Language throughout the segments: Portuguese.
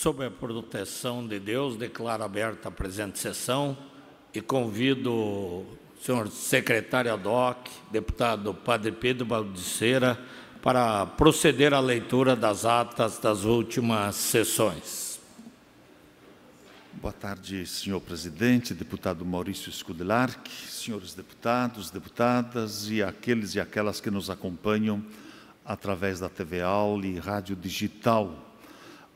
sob a proteção de Deus, declaro aberta a presente sessão e convido o senhor secretário DOC, deputado Padre Pedro Baldiceira, para proceder à leitura das atas das últimas sessões. Boa tarde, senhor presidente, deputado Maurício Scudelarc, senhores deputados, deputadas e aqueles e aquelas que nos acompanham através da TV Aula e Rádio Digital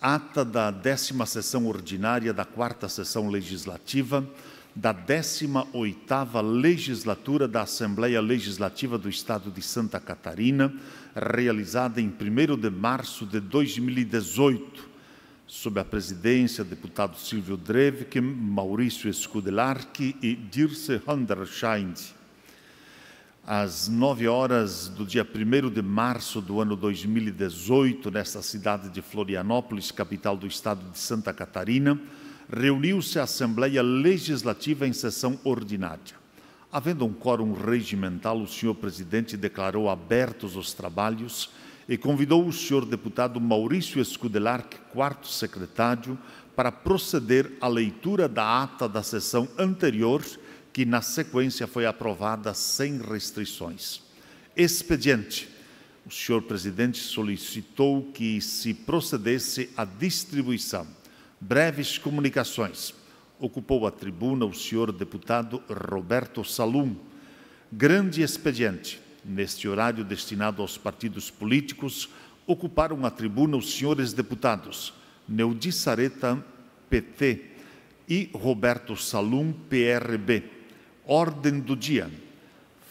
ata da décima sessão ordinária da quarta sessão legislativa da 18ª Legislatura da Assembleia Legislativa do Estado de Santa Catarina, realizada em 1 de março de 2018, sob a presidência do deputado Silvio Drevik, Maurício Scudelarchi e Dirce Hunderschind às 9 horas do dia 1 de março do ano 2018, nesta cidade de Florianópolis, capital do estado de Santa Catarina, reuniu-se a Assembleia Legislativa em sessão ordinária. Havendo um quórum regimental, o senhor presidente declarou abertos os trabalhos e convidou o senhor deputado Maurício Escudelarque, quarto secretário, para proceder à leitura da ata da sessão anterior que na sequência foi aprovada sem restrições. Expediente. O senhor presidente solicitou que se procedesse à distribuição. Breves comunicações. Ocupou a tribuna o senhor deputado Roberto Salum. Grande expediente. Neste horário destinado aos partidos políticos, ocuparam a tribuna os senhores deputados Neudi Sareta, PT, e Roberto Salum, PRB ordem do dia,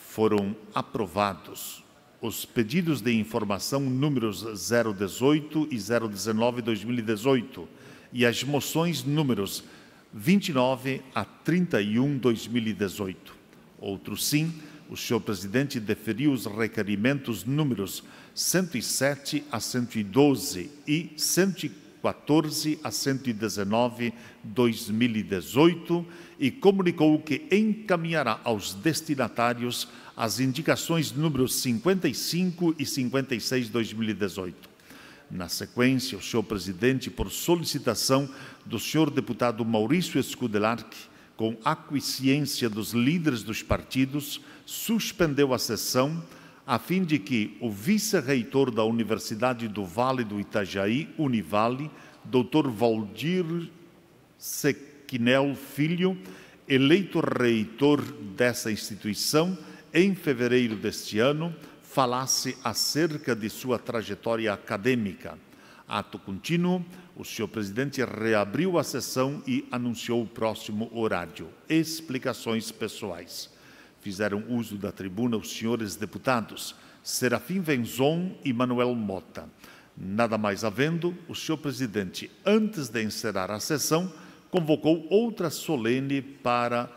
foram aprovados os pedidos de informação números 018 e 019-2018 e as moções números 29 a 31-2018. Outro sim, o senhor presidente deferiu os requerimentos números 107 a 112 e 114 a 119-2018 e comunicou que encaminhará aos destinatários as indicações números 55 e 56 de 2018. Na sequência, o senhor presidente, por solicitação do senhor deputado Maurício Escudelarque, com aquiescência dos líderes dos partidos, suspendeu a sessão a fim de que o vice-reitor da Universidade do Vale do Itajaí, Univale, Dr. Valdir Secretário, Quinel Filho, eleito reitor dessa instituição em fevereiro deste ano, falasse acerca de sua trajetória acadêmica. Ato contínuo, o senhor presidente reabriu a sessão e anunciou o próximo horário. Explicações pessoais. Fizeram uso da tribuna os senhores deputados Serafim Venzon e Manuel Mota. Nada mais havendo, o senhor presidente, antes de encerrar a sessão, convocou outra solene para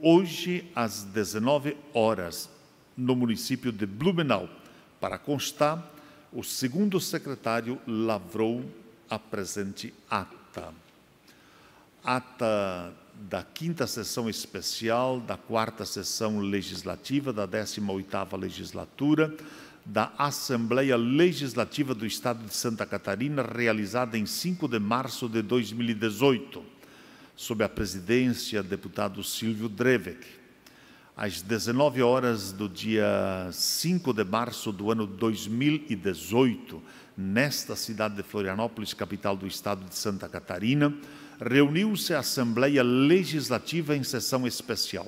hoje às 19 horas no município de Blumenau. Para constar, o segundo secretário lavrou a presente ata. Ata da quinta sessão especial da quarta sessão legislativa da 18ª legislatura da Assembleia Legislativa do Estado de Santa Catarina, realizada em 5 de março de 2018, sob a presidência do deputado Silvio Drevec. Às 19 horas do dia 5 de março do ano 2018, nesta cidade de Florianópolis, capital do Estado de Santa Catarina, reuniu-se a Assembleia Legislativa em sessão especial,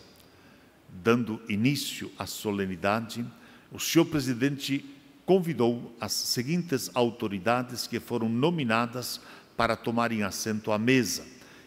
dando início à solenidade o senhor presidente convidou as seguintes autoridades que foram nominadas para tomarem assento à mesa.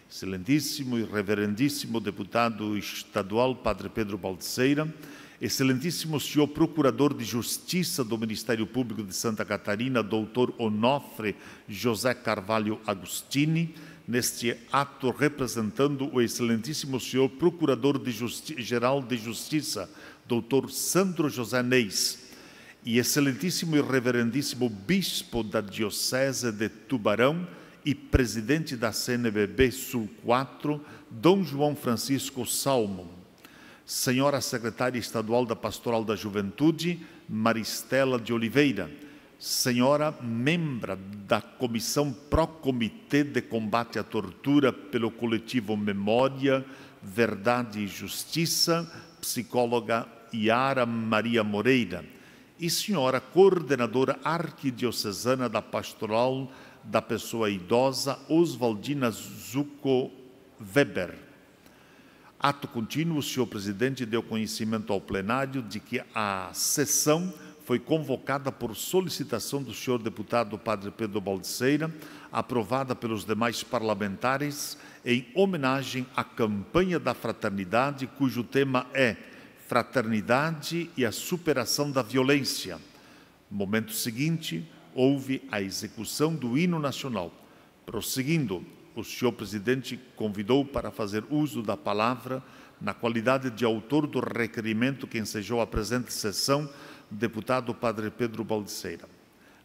Excelentíssimo e reverendíssimo deputado estadual Padre Pedro Baldeceira, Excelentíssimo senhor Procurador de Justiça do Ministério Público de Santa Catarina, doutor Onofre José Carvalho Agostini, neste ato representando o excelentíssimo senhor Procurador de Justi Geral de Justiça doutor Sandro José Neis, e excelentíssimo e reverendíssimo bispo da Diocese de Tubarão e presidente da CNBB Sul 4, Dom João Francisco Salmo. Senhora Secretária Estadual da Pastoral da Juventude, Maristela de Oliveira. Senhora membra da Comissão Pró-Comitê de Combate à Tortura pelo coletivo Memória, Verdade e Justiça, psicóloga Yara Maria Moreira e senhora coordenadora arquidiocesana da Pastoral da Pessoa Idosa, Oswaldina Zuko Weber. Ato contínuo, o senhor presidente deu conhecimento ao plenário de que a sessão foi convocada por solicitação do senhor deputado Padre Pedro Baldiceira, aprovada pelos demais parlamentares em homenagem à campanha da fraternidade, cujo tema é fraternidade e a superação da violência. No momento seguinte, houve a execução do hino nacional. Prosseguindo, o senhor presidente convidou para fazer uso da palavra, na qualidade de autor do requerimento que ensejou a presente sessão, deputado Padre Pedro Baldiceira.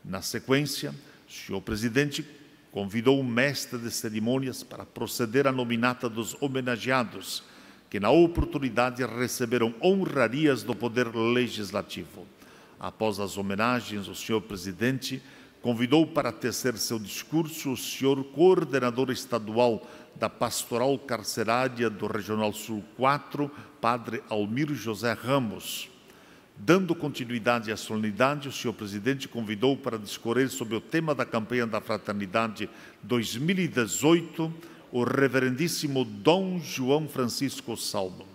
Na sequência, o senhor presidente convidou o mestre de cerimônias para proceder à nominata dos homenageados que na oportunidade receberam honrarias do Poder Legislativo. Após as homenagens, o senhor presidente convidou para tecer seu discurso o senhor coordenador estadual da Pastoral Carcerária do Regional Sul 4, padre Almir José Ramos. Dando continuidade à solenidade, o senhor presidente convidou para discorrer sobre o tema da campanha da Fraternidade 2018 o reverendíssimo Dom João Francisco Salmo.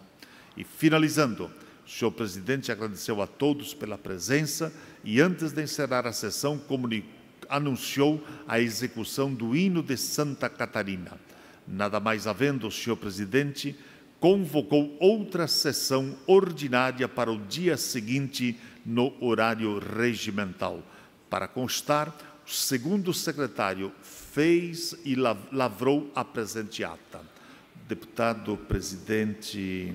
E finalizando, o senhor presidente agradeceu a todos pela presença e, antes de encerrar a sessão, anunciou a execução do hino de Santa Catarina. Nada mais havendo, o senhor presidente convocou outra sessão ordinária para o dia seguinte no horário regimental. Para constar, o segundo secretário fez e lavrou a presente ata. Deputado presidente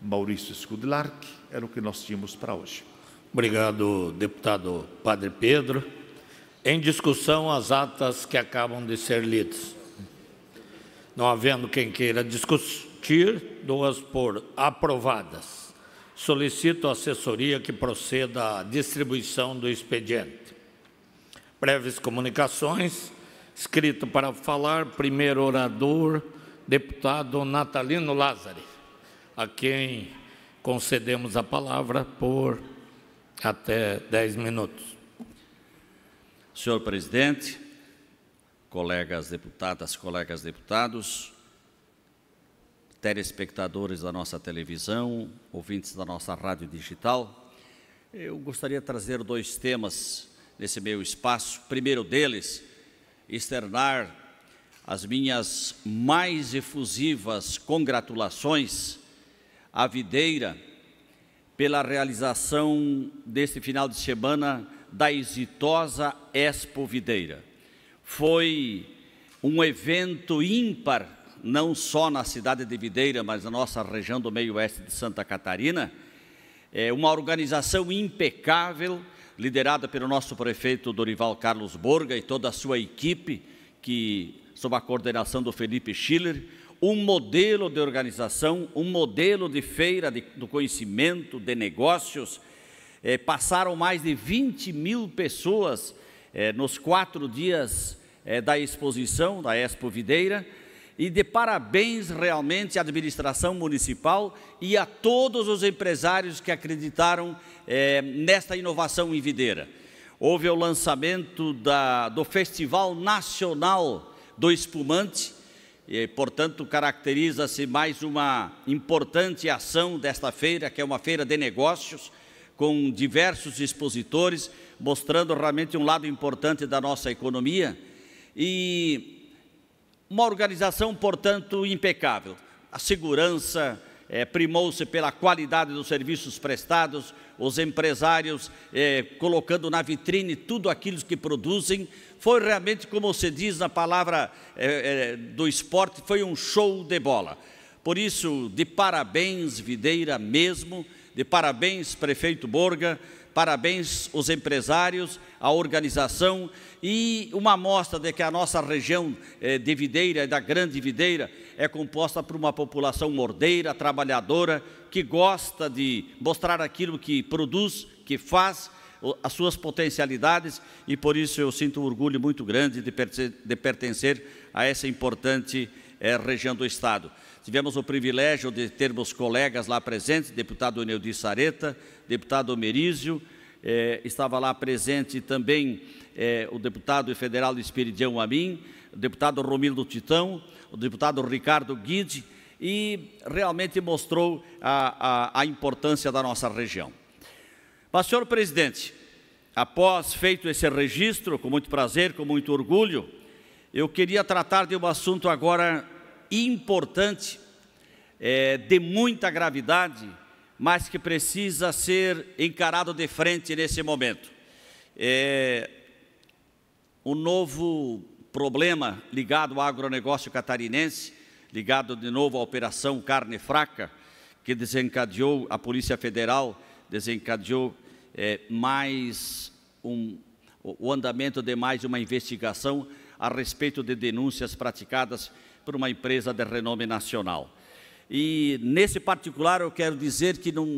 Maurício Scudelarc, era o que nós tínhamos para hoje. Obrigado, deputado Padre Pedro. Em discussão, as atas que acabam de ser lidas. Não havendo quem queira discutir, duas por aprovadas. Solicito a assessoria que proceda à distribuição do expediente. Breves comunicações escrito para falar, primeiro orador, deputado Natalino Lázari, a quem concedemos a palavra por até dez minutos. Senhor presidente, colegas deputadas, colegas deputados, telespectadores da nossa televisão, ouvintes da nossa rádio digital, eu gostaria de trazer dois temas nesse meu espaço. primeiro deles, externar as minhas mais efusivas congratulações à videira pela realização deste final de semana da exitosa Expo Videira. Foi um evento ímpar, não só na cidade de Videira, mas na nossa região do meio oeste de Santa Catarina. É uma organização impecável, liderada pelo nosso prefeito Dorival Carlos Borga e toda a sua equipe, que sob a coordenação do Felipe Schiller, um modelo de organização, um modelo de feira de, do conhecimento, de negócios. É, passaram mais de 20 mil pessoas é, nos quatro dias é, da exposição da Expo Videira, e de parabéns realmente à administração municipal e a todos os empresários que acreditaram é, nesta inovação em Videira. Houve o lançamento da, do Festival Nacional do Espumante, e, portanto, caracteriza-se mais uma importante ação desta feira, que é uma feira de negócios, com diversos expositores, mostrando realmente um lado importante da nossa economia. E uma organização, portanto, impecável. A segurança é, primou-se pela qualidade dos serviços prestados, os empresários é, colocando na vitrine tudo aquilo que produzem. Foi realmente, como se diz na palavra é, do esporte, foi um show de bola. Por isso, de parabéns, Videira mesmo, de parabéns, prefeito Borga, Parabéns os empresários, a organização e uma amostra de que a nossa região eh, de Videira, da Grande Videira, é composta por uma população mordeira, trabalhadora, que gosta de mostrar aquilo que produz, que faz, as suas potencialidades e por isso eu sinto um orgulho muito grande de pertencer, a essa importante eh, região do Estado. Tivemos o privilégio de termos colegas lá presentes, deputado Neudi Sareta, deputado Merizio, eh, estava lá presente também eh, o deputado federal Espiridião Amin, o deputado Romildo Titão, o deputado Ricardo Guide, e realmente mostrou a, a, a importância da nossa região. Mas, senhor presidente, após feito esse registro, com muito prazer, com muito orgulho, eu queria tratar de um assunto agora importante, é, de muita gravidade, mas que precisa ser encarado de frente nesse momento. É, o novo problema ligado ao agronegócio catarinense, ligado de novo à operação Carne Fraca, que desencadeou a Polícia Federal, desencadeou é, mais um, o andamento de mais uma investigação a respeito de denúncias praticadas por uma empresa de renome nacional. E nesse particular eu quero dizer que não,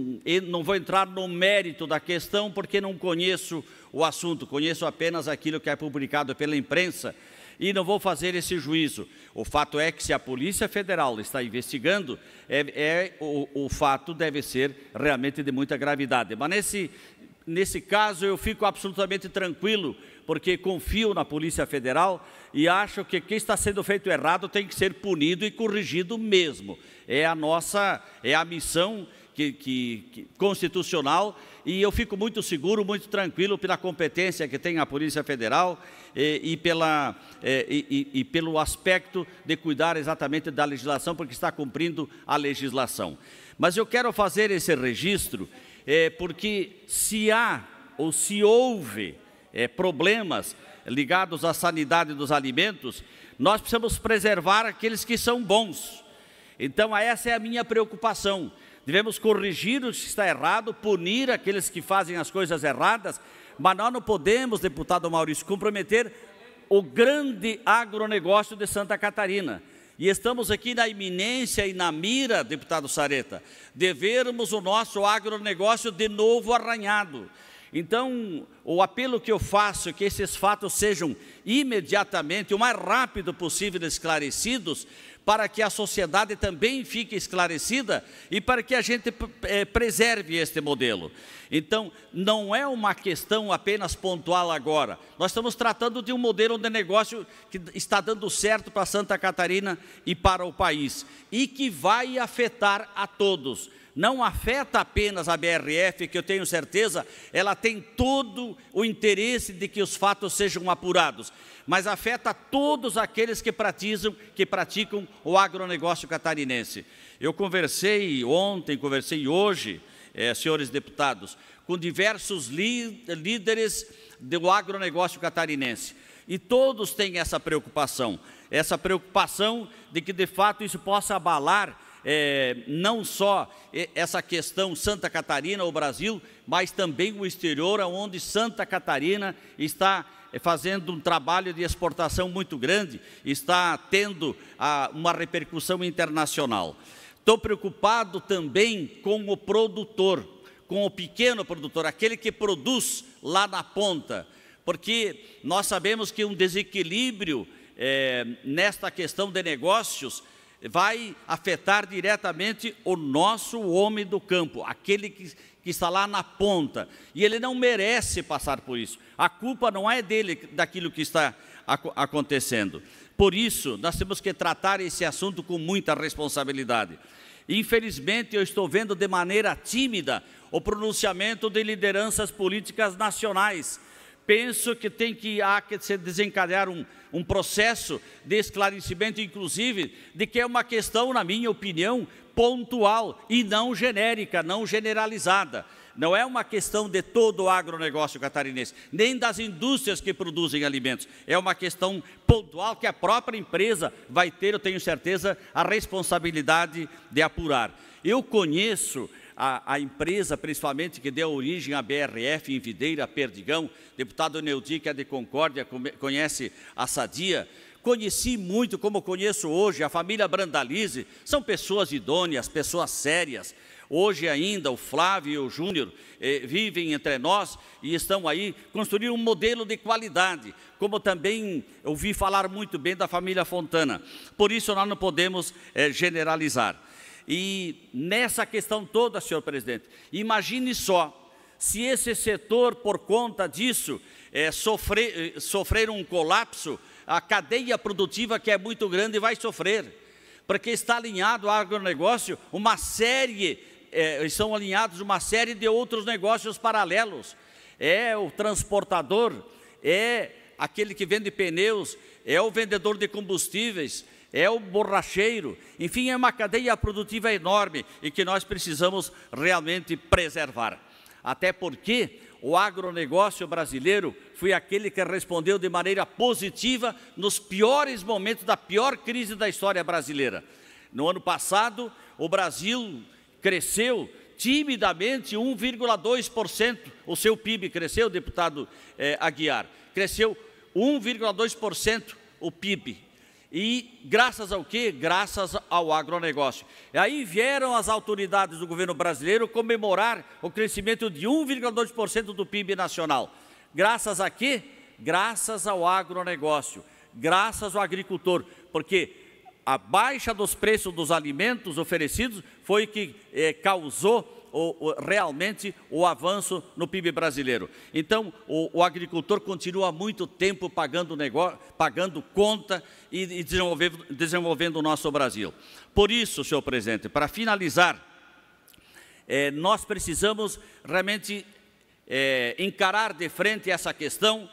não vou entrar no mérito da questão, porque não conheço o assunto, conheço apenas aquilo que é publicado pela imprensa e não vou fazer esse juízo. O fato é que se a Polícia Federal está investigando, é, é o, o, fato deve ser realmente de muita gravidade. Mas nesse, nesse caso eu fico absolutamente tranquilo, porque confio na Polícia Federal e acho que quem está sendo feito errado tem que ser punido e corrigido mesmo. É a nossa, é a missão que, que, que, constitucional e eu fico muito seguro, muito tranquilo pela competência que tem a Polícia Federal e, e pela, é, e, e, e pelo aspecto de cuidar exatamente da legislação, porque está cumprindo a legislação. Mas eu quero fazer esse registro é, porque se há ou se houve é, problemas ligados à sanidade dos alimentos, nós precisamos preservar aqueles que são bons. Então, essa é a minha preocupação. Devemos corrigir o que está errado, punir aqueles que fazem as coisas erradas, mas nós não podemos, deputado Maurício, comprometer o grande agronegócio de Santa Catarina. E estamos aqui na iminência e na mira, deputado Sareta, de vermos o nosso agronegócio de novo arranhado. Então, o apelo que eu faço é que esses fatos sejam imediatamente, o mais rápido possível, esclarecidos, para que a sociedade também fique esclarecida e para que a gente é, preserve este modelo. Então, não é uma questão apenas pontual agora. Nós estamos tratando de um modelo de negócio que está dando certo para Santa Catarina e para o país e que vai afetar a todos não afeta apenas a BRF, que eu tenho certeza, ela tem todo o interesse de que os fatos sejam apurados, mas afeta todos aqueles que praticam, que praticam o agronegócio catarinense. Eu conversei ontem, conversei hoje, é, senhores deputados, com diversos líderes do agronegócio catarinense. E todos têm essa preocupação, essa preocupação de que de fato isso possa abalar é, não só essa questão Santa Catarina, o Brasil, mas também o exterior, onde Santa Catarina está é, fazendo um trabalho de exportação muito grande, está tendo a, uma repercussão internacional. Estou preocupado também com o produtor, com o pequeno produtor, aquele que produz lá na ponta, porque nós sabemos que um desequilíbrio é, nesta questão de negócios vai afetar diretamente o nosso homem do campo, aquele que, que está lá na ponta. E ele não merece passar por isso. A culpa não é dele, daquilo que está acontecendo. Por isso, nós temos que tratar esse assunto com muita responsabilidade. Infelizmente, eu estou vendo de maneira tímida o pronunciamento de lideranças políticas nacionais penso que tem que, há que se desencadear um, um processo de esclarecimento, inclusive, de que é uma questão, na minha opinião, pontual e não genérica, não generalizada. Não é uma questão de todo o agronegócio catarinense, nem das indústrias que produzem alimentos. É uma questão pontual que a própria empresa vai ter, eu tenho certeza, a responsabilidade de apurar. Eu conheço a, a empresa, principalmente, que deu origem à BRF em Videira, Perdigão, deputado Neudi, que é de Concórdia, conhece a Sadia, conheci muito, como conheço hoje, a família Brandalize, são pessoas idôneas, pessoas sérias. Hoje ainda o Flávio e o Júnior eh, vivem entre nós e estão aí construindo um modelo de qualidade, como também ouvi falar muito bem da família Fontana. Por isso nós não podemos eh, generalizar. E nessa questão toda, senhor presidente, imagine só se esse setor, por conta disso, é, sofrer, eh, sofrer um colapso, a cadeia produtiva, que é muito grande, vai sofrer, porque está alinhado ao agronegócio uma série, é, eh, estão alinhados uma série de outros negócios paralelos. É o transportador, é aquele que vende pneus, é o vendedor de combustíveis, é o borracheiro, enfim, é uma cadeia produtiva enorme e que nós precisamos realmente preservar. Até porque o agronegócio brasileiro foi aquele que respondeu de maneira positiva nos piores momentos da pior crise da história brasileira. No ano passado, o Brasil cresceu timidamente 1,2%. O seu PIB cresceu, deputado eh, Aguiar, cresceu 1,2% o PIB e graças ao quê? Graças ao agronegócio. E aí vieram as autoridades do governo brasileiro comemorar o crescimento de 1,2% do PIB nacional. Graças a quê? Graças ao agronegócio, graças ao agricultor, porque a baixa dos preços dos alimentos oferecidos foi que é, causou o, o, realmente o avanço no PIB brasileiro. Então, o, o agricultor continua há muito tempo pagando, negócio, pagando conta e, e desenvolvendo, desenvolvendo o nosso Brasil. Por isso, senhor presidente, para finalizar, é, nós precisamos realmente é, encarar de frente essa questão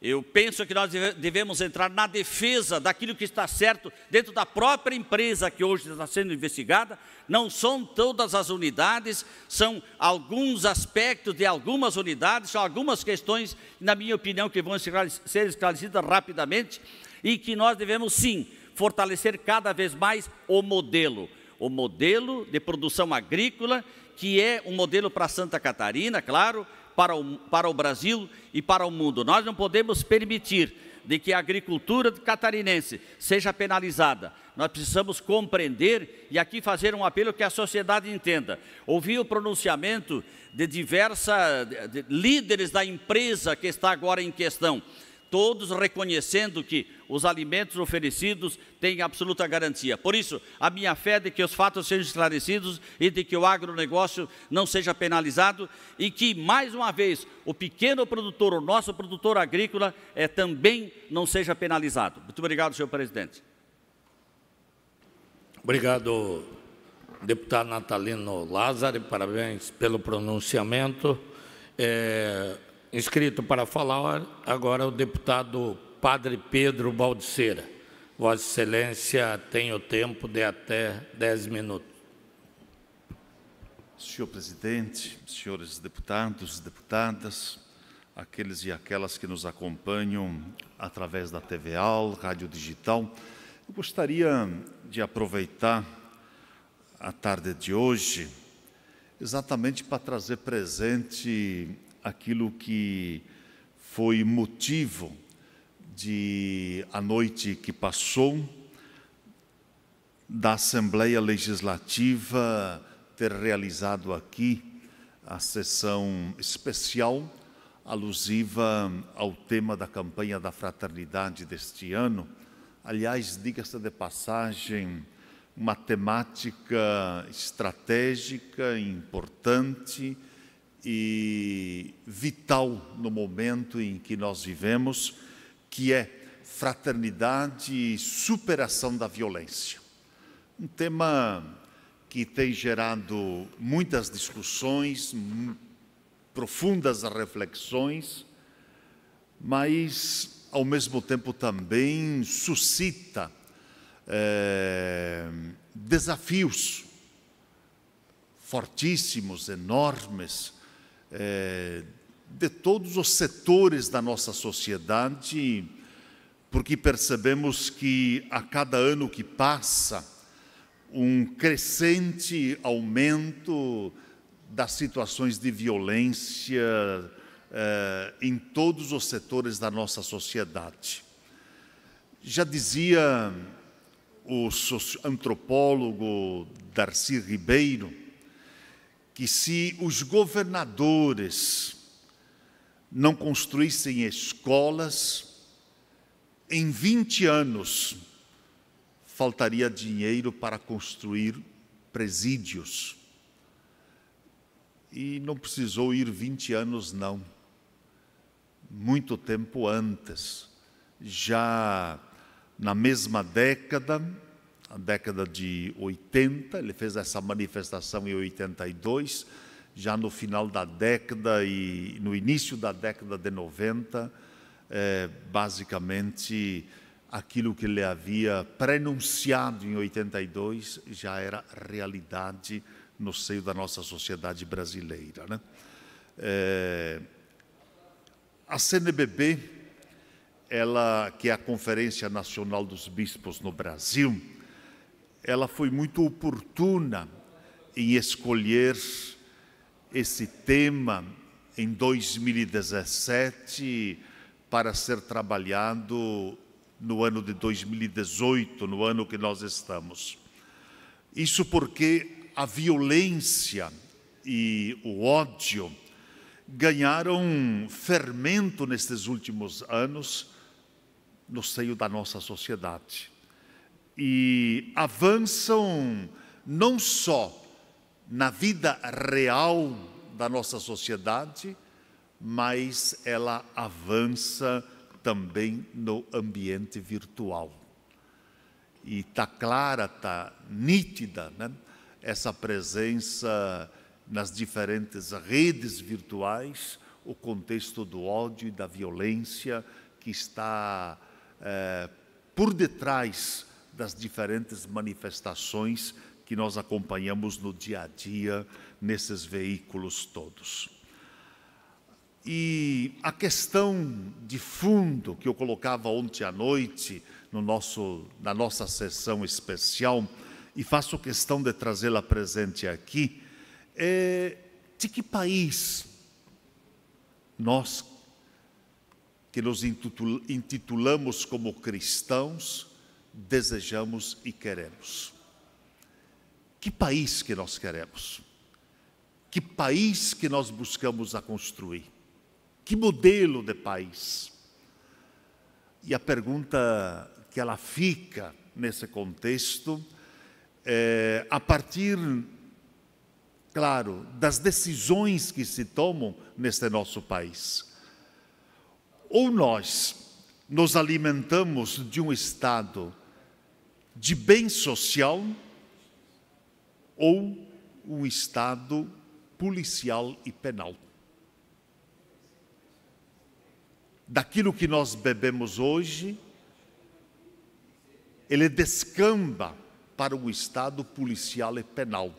eu penso que nós devemos entrar na defesa daquilo que está certo dentro da própria empresa que hoje está sendo investigada. Não são todas as unidades, são alguns aspectos de algumas unidades, são algumas questões, na minha opinião, que vão ser esclarecidas rapidamente e que nós devemos sim fortalecer cada vez mais o modelo. O modelo de produção agrícola, que é um modelo para Santa Catarina, claro, para o, para o Brasil e para o mundo. Nós não podemos permitir de que a agricultura catarinense seja penalizada. Nós precisamos compreender e aqui fazer um apelo que a sociedade entenda. Ouvi o pronunciamento de diversos líderes da empresa que está agora em questão todos reconhecendo que os alimentos oferecidos têm absoluta garantia. Por isso, a minha fé é de que os fatos sejam esclarecidos e de que o agronegócio não seja penalizado e que, mais uma vez, o pequeno produtor, o nosso produtor agrícola, é, também não seja penalizado. Muito obrigado, senhor presidente. Obrigado, deputado Natalino Lázaro, parabéns pelo pronunciamento. É inscrito para falar agora o deputado Padre Pedro Baldiceira. Vossa Excelência tem o tempo de até 10 minutos. Senhor presidente, senhores deputados, deputadas, aqueles e aquelas que nos acompanham através da TV Al, rádio digital, eu gostaria de aproveitar a tarde de hoje exatamente para trazer presente aquilo que foi motivo de a noite que passou da Assembleia Legislativa ter realizado aqui a sessão especial alusiva ao tema da campanha da fraternidade deste ano. Aliás, diga-se de passagem, uma temática estratégica importante e vital no momento em que nós vivemos, que é fraternidade e superação da violência. Um tema que tem gerado muitas discussões, profundas reflexões, mas ao mesmo tempo também suscita é, desafios fortíssimos, enormes é, de todos os setores da nossa sociedade, porque percebemos que a cada ano que passa, um crescente aumento das situações de violência é, em todos os setores da nossa sociedade. Já dizia o antropólogo Darcy Ribeiro, que se os governadores não construíssem escolas, em 20 anos faltaria dinheiro para construir presídios. E não precisou ir 20 anos, não. Muito tempo antes, já na mesma década, a década de 80, ele fez essa manifestação em 82, já no final da década e no início da década de 90, é, basicamente aquilo que ele havia prenunciado em 82 já era realidade no seio da nossa sociedade brasileira. Né? É, a CNBB, ela, que é a Conferência Nacional dos Bispos no Brasil, ela foi muito oportuna em escolher esse tema em 2017 para ser trabalhado no ano de 2018, no ano que nós estamos. Isso porque a violência e o ódio ganharam fermento nestes últimos anos no seio da nossa sociedade e avançam não só na vida real da nossa sociedade, mas ela avança também no ambiente virtual. E está clara, está nítida né? essa presença nas diferentes redes virtuais, o contexto do ódio e da violência que está é, por detrás das diferentes manifestações que nós acompanhamos no dia a dia nesses veículos todos. E a questão de fundo que eu colocava ontem à noite no nosso, na nossa sessão especial, e faço questão de trazê-la presente aqui, é de que país nós, que nos intitulamos como cristãos, desejamos e queremos. Que país que nós queremos? Que país que nós buscamos a construir? Que modelo de país? E a pergunta que ela fica nesse contexto, é, a partir, claro, das decisões que se tomam neste nosso país. Ou nós nos alimentamos de um Estado de bem social ou um Estado policial e penal. Daquilo que nós bebemos hoje, ele descamba para o Estado policial e penal,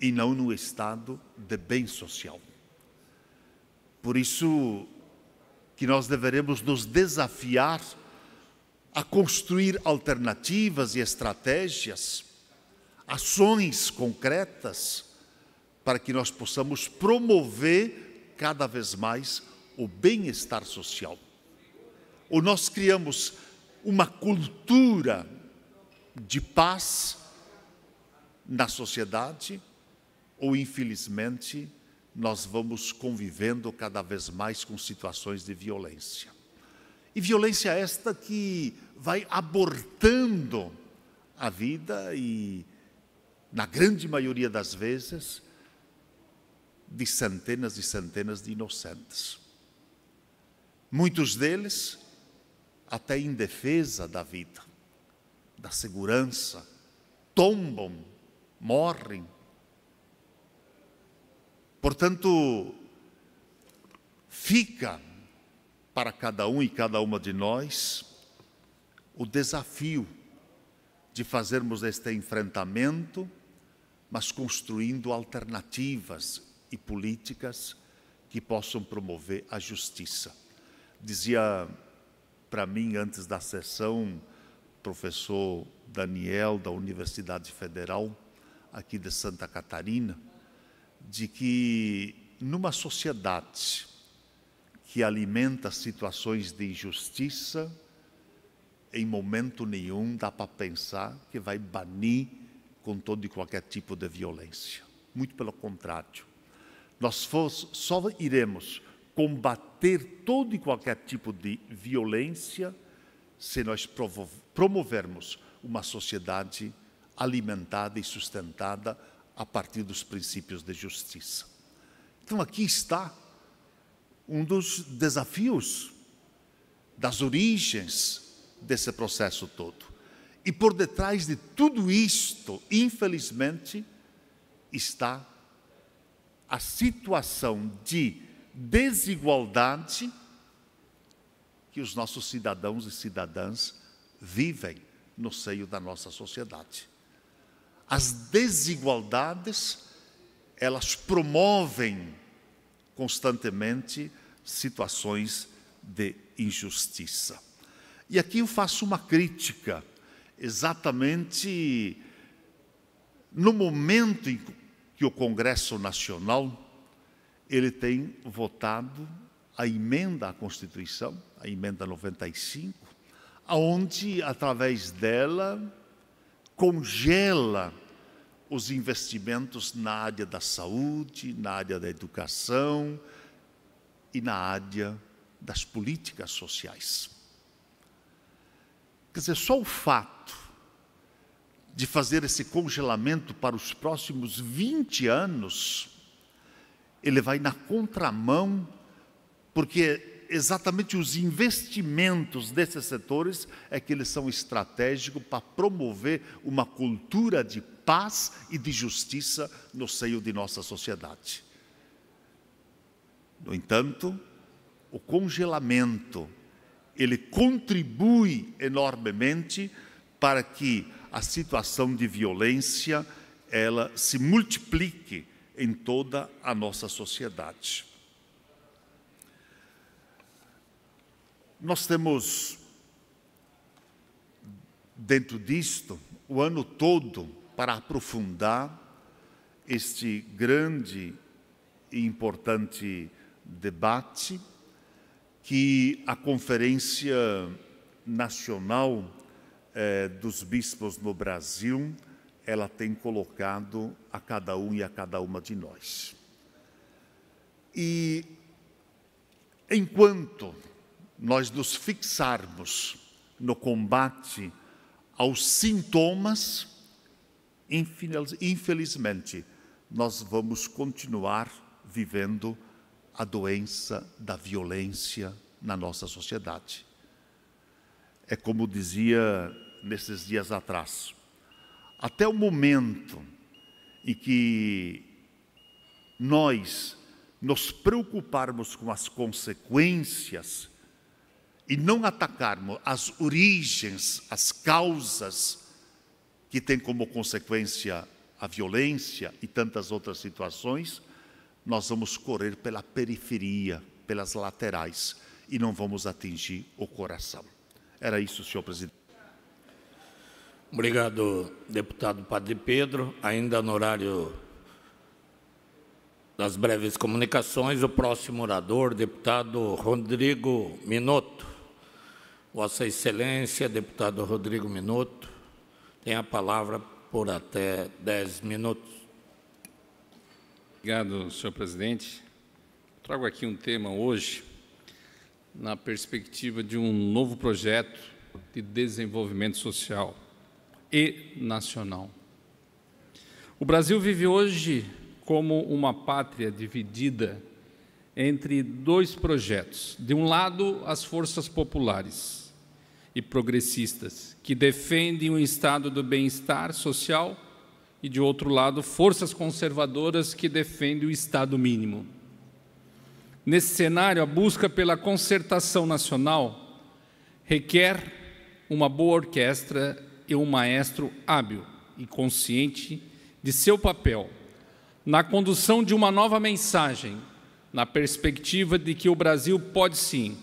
e não no Estado de bem social. Por isso que nós deveremos nos desafiar a construir alternativas e estratégias, ações concretas, para que nós possamos promover cada vez mais o bem-estar social. Ou nós criamos uma cultura de paz na sociedade, ou infelizmente nós vamos convivendo cada vez mais com situações de violência. E violência esta que vai abortando a vida e, na grande maioria das vezes, de centenas e centenas de inocentes. Muitos deles até em defesa da vida, da segurança, tombam, morrem. Portanto, fica para cada um e cada uma de nós o desafio de fazermos este enfrentamento, mas construindo alternativas e políticas que possam promover a justiça. Dizia para mim antes da sessão, professor Daniel da Universidade Federal aqui de Santa Catarina, de que numa sociedade que alimenta situações de injustiça, em momento nenhum dá para pensar que vai banir com todo e qualquer tipo de violência. Muito pelo contrário. Nós só iremos combater todo e qualquer tipo de violência se nós promovermos uma sociedade alimentada e sustentada a partir dos princípios de justiça. Então, aqui está um dos desafios das origens desse processo todo. E por detrás de tudo isto, infelizmente, está a situação de desigualdade que os nossos cidadãos e cidadãs vivem no seio da nossa sociedade. As desigualdades, elas promovem constantemente situações de injustiça. E aqui eu faço uma crítica, exatamente no momento em que o Congresso Nacional ele tem votado a emenda à Constituição, a emenda 95, aonde através dela congela os investimentos na área da saúde, na área da educação e na área das políticas sociais. Quer dizer, só o fato de fazer esse congelamento para os próximos 20 anos, ele vai na contramão, porque exatamente os investimentos desses setores é que eles são estratégicos para promover uma cultura de paz e de justiça no seio de nossa sociedade. No entanto, o congelamento ele contribui enormemente para que a situação de violência ela se multiplique em toda a nossa sociedade. Nós temos dentro disto o ano todo para aprofundar este grande e importante debate que a Conferência Nacional eh, dos Bispos no Brasil ela tem colocado a cada um e a cada uma de nós. E enquanto nós nos fixarmos no combate aos sintomas, infelizmente, nós vamos continuar vivendo a doença da violência na nossa sociedade. É como dizia nesses dias atrás, até o momento em que nós nos preocuparmos com as consequências e não atacarmos as origens, as causas que têm como consequência a violência e tantas outras situações, nós vamos correr pela periferia, pelas laterais, e não vamos atingir o coração. Era isso, senhor presidente. Obrigado, deputado Padre Pedro. Ainda no horário das breves comunicações, o próximo orador, deputado Rodrigo Minotto. Vossa Excelência, deputado Rodrigo Minotto, tem a palavra por até dez minutos. Obrigado, senhor presidente. Trago aqui um tema hoje na perspectiva de um novo projeto de desenvolvimento social e nacional. O Brasil vive hoje como uma pátria dividida entre dois projetos. De um lado, as forças populares e progressistas, que defendem um estado do bem-estar social e, de outro lado, forças conservadoras que defendem o Estado mínimo. Nesse cenário, a busca pela concertação nacional requer uma boa orquestra e um maestro hábil e consciente de seu papel na condução de uma nova mensagem, na perspectiva de que o Brasil pode sim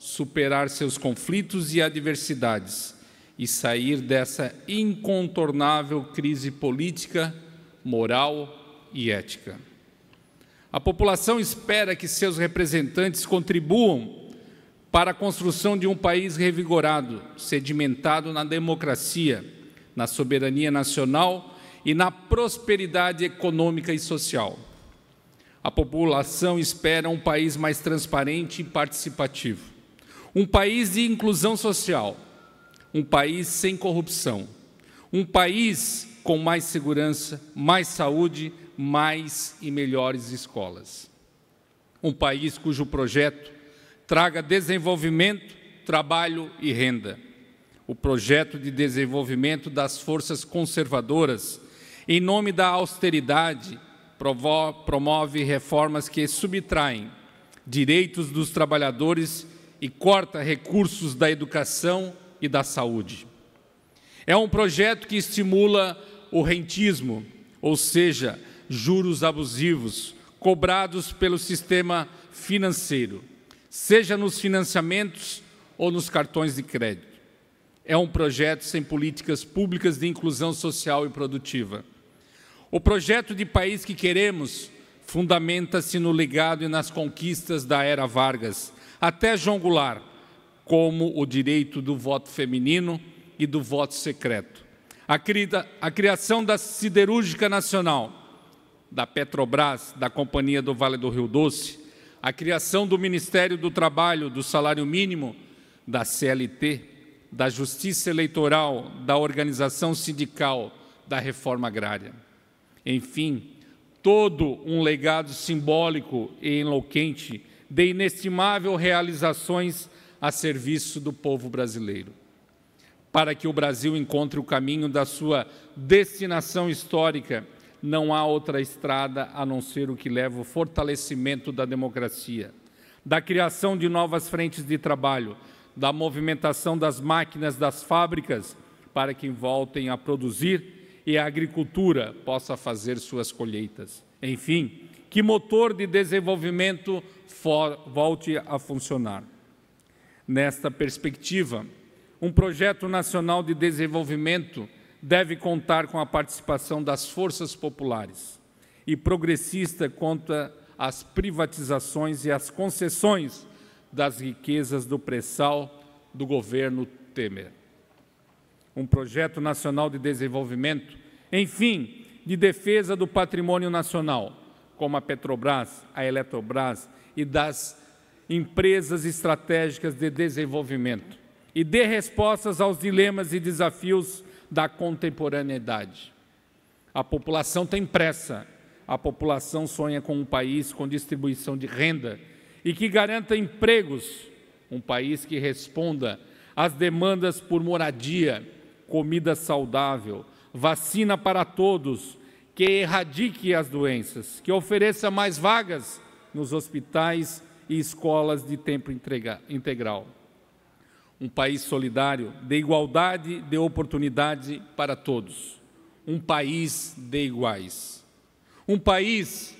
superar seus conflitos e adversidades e sair dessa incontornável crise política, moral e ética. A população espera que seus representantes contribuam para a construção de um país revigorado, sedimentado na democracia, na soberania nacional e na prosperidade econômica e social. A população espera um país mais transparente e participativo, um país de inclusão social um país sem corrupção, um país com mais segurança, mais saúde, mais e melhores escolas. Um país cujo projeto traga desenvolvimento, trabalho e renda. O projeto de desenvolvimento das forças conservadoras, em nome da austeridade, promove reformas que subtraem direitos dos trabalhadores e corta recursos da educação e da saúde. É um projeto que estimula o rentismo, ou seja, juros abusivos cobrados pelo sistema financeiro, seja nos financiamentos ou nos cartões de crédito. É um projeto sem políticas públicas de inclusão social e produtiva. O projeto de país que queremos fundamenta-se no legado e nas conquistas da era Vargas, até João Goulart, como o direito do voto feminino e do voto secreto. A criação da Siderúrgica Nacional, da Petrobras, da Companhia do Vale do Rio Doce, a criação do Ministério do Trabalho, do Salário Mínimo, da CLT, da Justiça Eleitoral, da Organização Sindical, da Reforma Agrária. Enfim, todo um legado simbólico e enlouquente de inestimável realizações a serviço do povo brasileiro, para que o Brasil encontre o caminho da sua destinação histórica não há outra estrada a não ser o que leva o fortalecimento da democracia, da criação de novas frentes de trabalho, da movimentação das máquinas das fábricas para que voltem a produzir e a agricultura possa fazer suas colheitas. Enfim, que motor de desenvolvimento volte a funcionar nesta perspectiva. Um projeto nacional de desenvolvimento deve contar com a participação das forças populares e progressista contra as privatizações e as concessões das riquezas do pré-sal do governo Temer. Um projeto nacional de desenvolvimento, enfim, de defesa do patrimônio nacional, como a Petrobras, a Eletrobras e das empresas estratégicas de desenvolvimento e dê respostas aos dilemas e desafios da contemporaneidade. A população tem pressa, a população sonha com um país com distribuição de renda e que garanta empregos, um país que responda às demandas por moradia, comida saudável, vacina para todos, que erradique as doenças, que ofereça mais vagas nos hospitais e escolas de tempo integral. Um país solidário, de igualdade de oportunidade para todos. Um país de iguais. Um país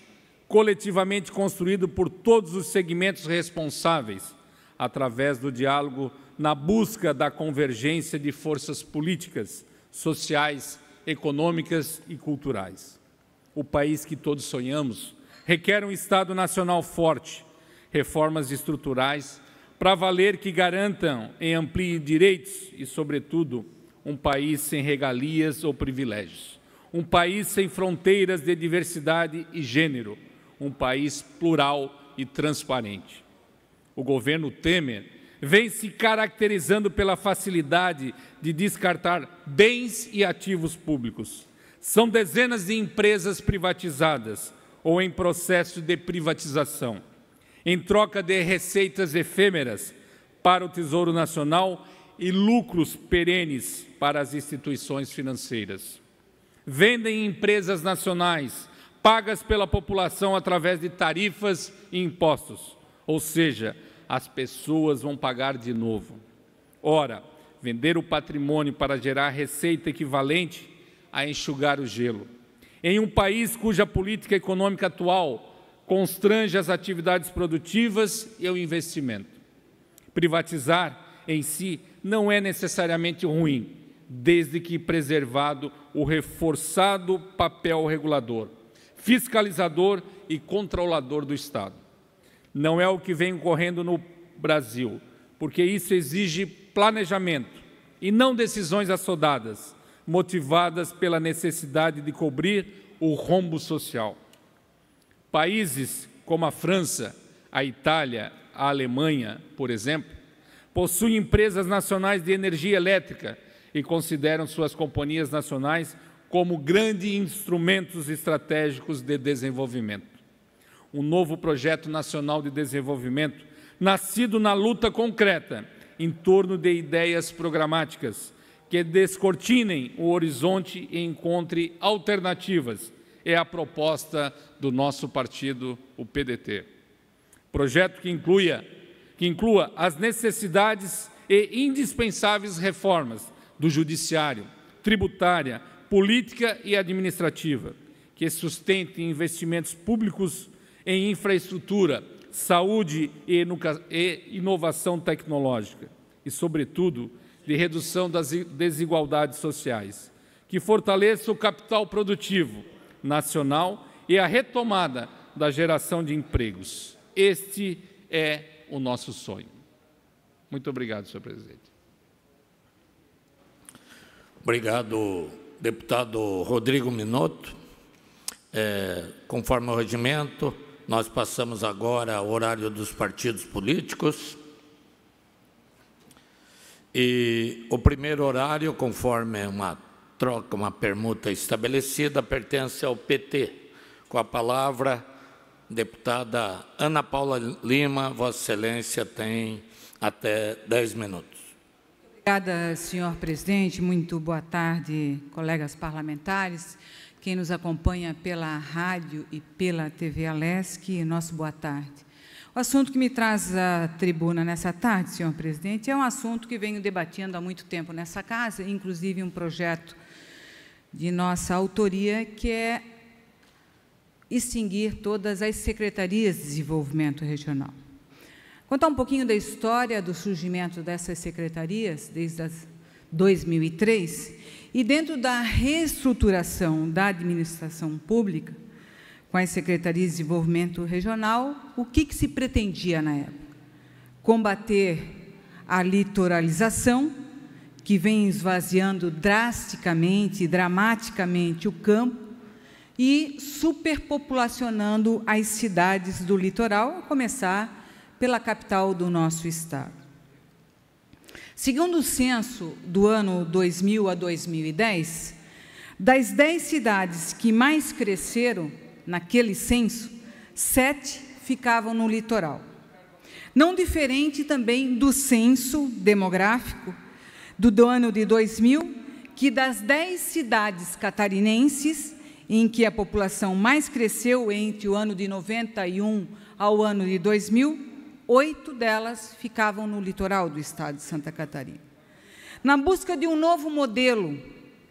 coletivamente construído por todos os segmentos responsáveis, através do diálogo na busca da convergência de forças políticas, sociais, econômicas e culturais. O país que todos sonhamos requer um Estado nacional forte, reformas estruturais para valer que garantam e ampliem direitos e, sobretudo, um país sem regalias ou privilégios, um país sem fronteiras de diversidade e gênero, um país plural e transparente. O governo Temer vem se caracterizando pela facilidade de descartar bens e ativos públicos. São dezenas de empresas privatizadas ou em processo de privatização em troca de receitas efêmeras para o Tesouro Nacional e lucros perenes para as instituições financeiras. Vendem empresas nacionais pagas pela população através de tarifas e impostos, ou seja, as pessoas vão pagar de novo. Ora, vender o patrimônio para gerar receita equivalente a enxugar o gelo. Em um país cuja política econômica atual constrange as atividades produtivas e o investimento. Privatizar em si não é necessariamente ruim, desde que preservado o reforçado papel regulador, fiscalizador e controlador do Estado. Não é o que vem ocorrendo no Brasil, porque isso exige planejamento e não decisões assodadas, motivadas pela necessidade de cobrir o rombo social. Países como a França, a Itália, a Alemanha, por exemplo, possuem empresas nacionais de energia elétrica e consideram suas companhias nacionais como grandes instrumentos estratégicos de desenvolvimento. Um novo projeto nacional de desenvolvimento, nascido na luta concreta em torno de ideias programáticas que descortinem o horizonte e encontre alternativas é a proposta do nosso partido, o PDT. Projeto que inclua, que inclua as necessidades e indispensáveis reformas do judiciário, tributária, política e administrativa, que sustente investimentos públicos em infraestrutura, saúde e, e inovação tecnológica e, sobretudo, de redução das desigualdades sociais, que fortaleça o capital produtivo, nacional e a retomada da geração de empregos. Este é o nosso sonho. Muito obrigado, senhor presidente. Obrigado, deputado Rodrigo Minotto. É, conforme o regimento, nós passamos agora ao horário dos partidos políticos. E o primeiro horário, conforme uma troca uma permuta estabelecida, pertence ao PT. Com a palavra, deputada Ana Paula Lima, Vossa Excelência tem até 10 minutos. Obrigada, senhor presidente. Muito boa tarde, colegas parlamentares. Quem nos acompanha pela rádio e pela TV Alesc, nosso boa tarde. O assunto que me traz à tribuna nessa tarde, senhor presidente, é um assunto que venho debatendo há muito tempo nessa casa, inclusive um projeto de nossa autoria, que é extinguir todas as secretarias de desenvolvimento regional. Contar um pouquinho da história do surgimento dessas secretarias, desde 2003, e dentro da reestruturação da administração pública, com as secretarias de desenvolvimento regional, o que, que se pretendia na época? Combater a litoralização, que vem esvaziando drasticamente, dramaticamente o campo e superpopulacionando as cidades do litoral, a começar pela capital do nosso estado. Segundo o censo do ano 2000 a 2010, das dez cidades que mais cresceram naquele censo, sete ficavam no litoral. Não diferente também do censo demográfico, do ano de 2000, que das dez cidades catarinenses em que a população mais cresceu entre o ano de 91 ao ano de 2000, oito delas ficavam no litoral do estado de Santa Catarina. Na busca de um novo modelo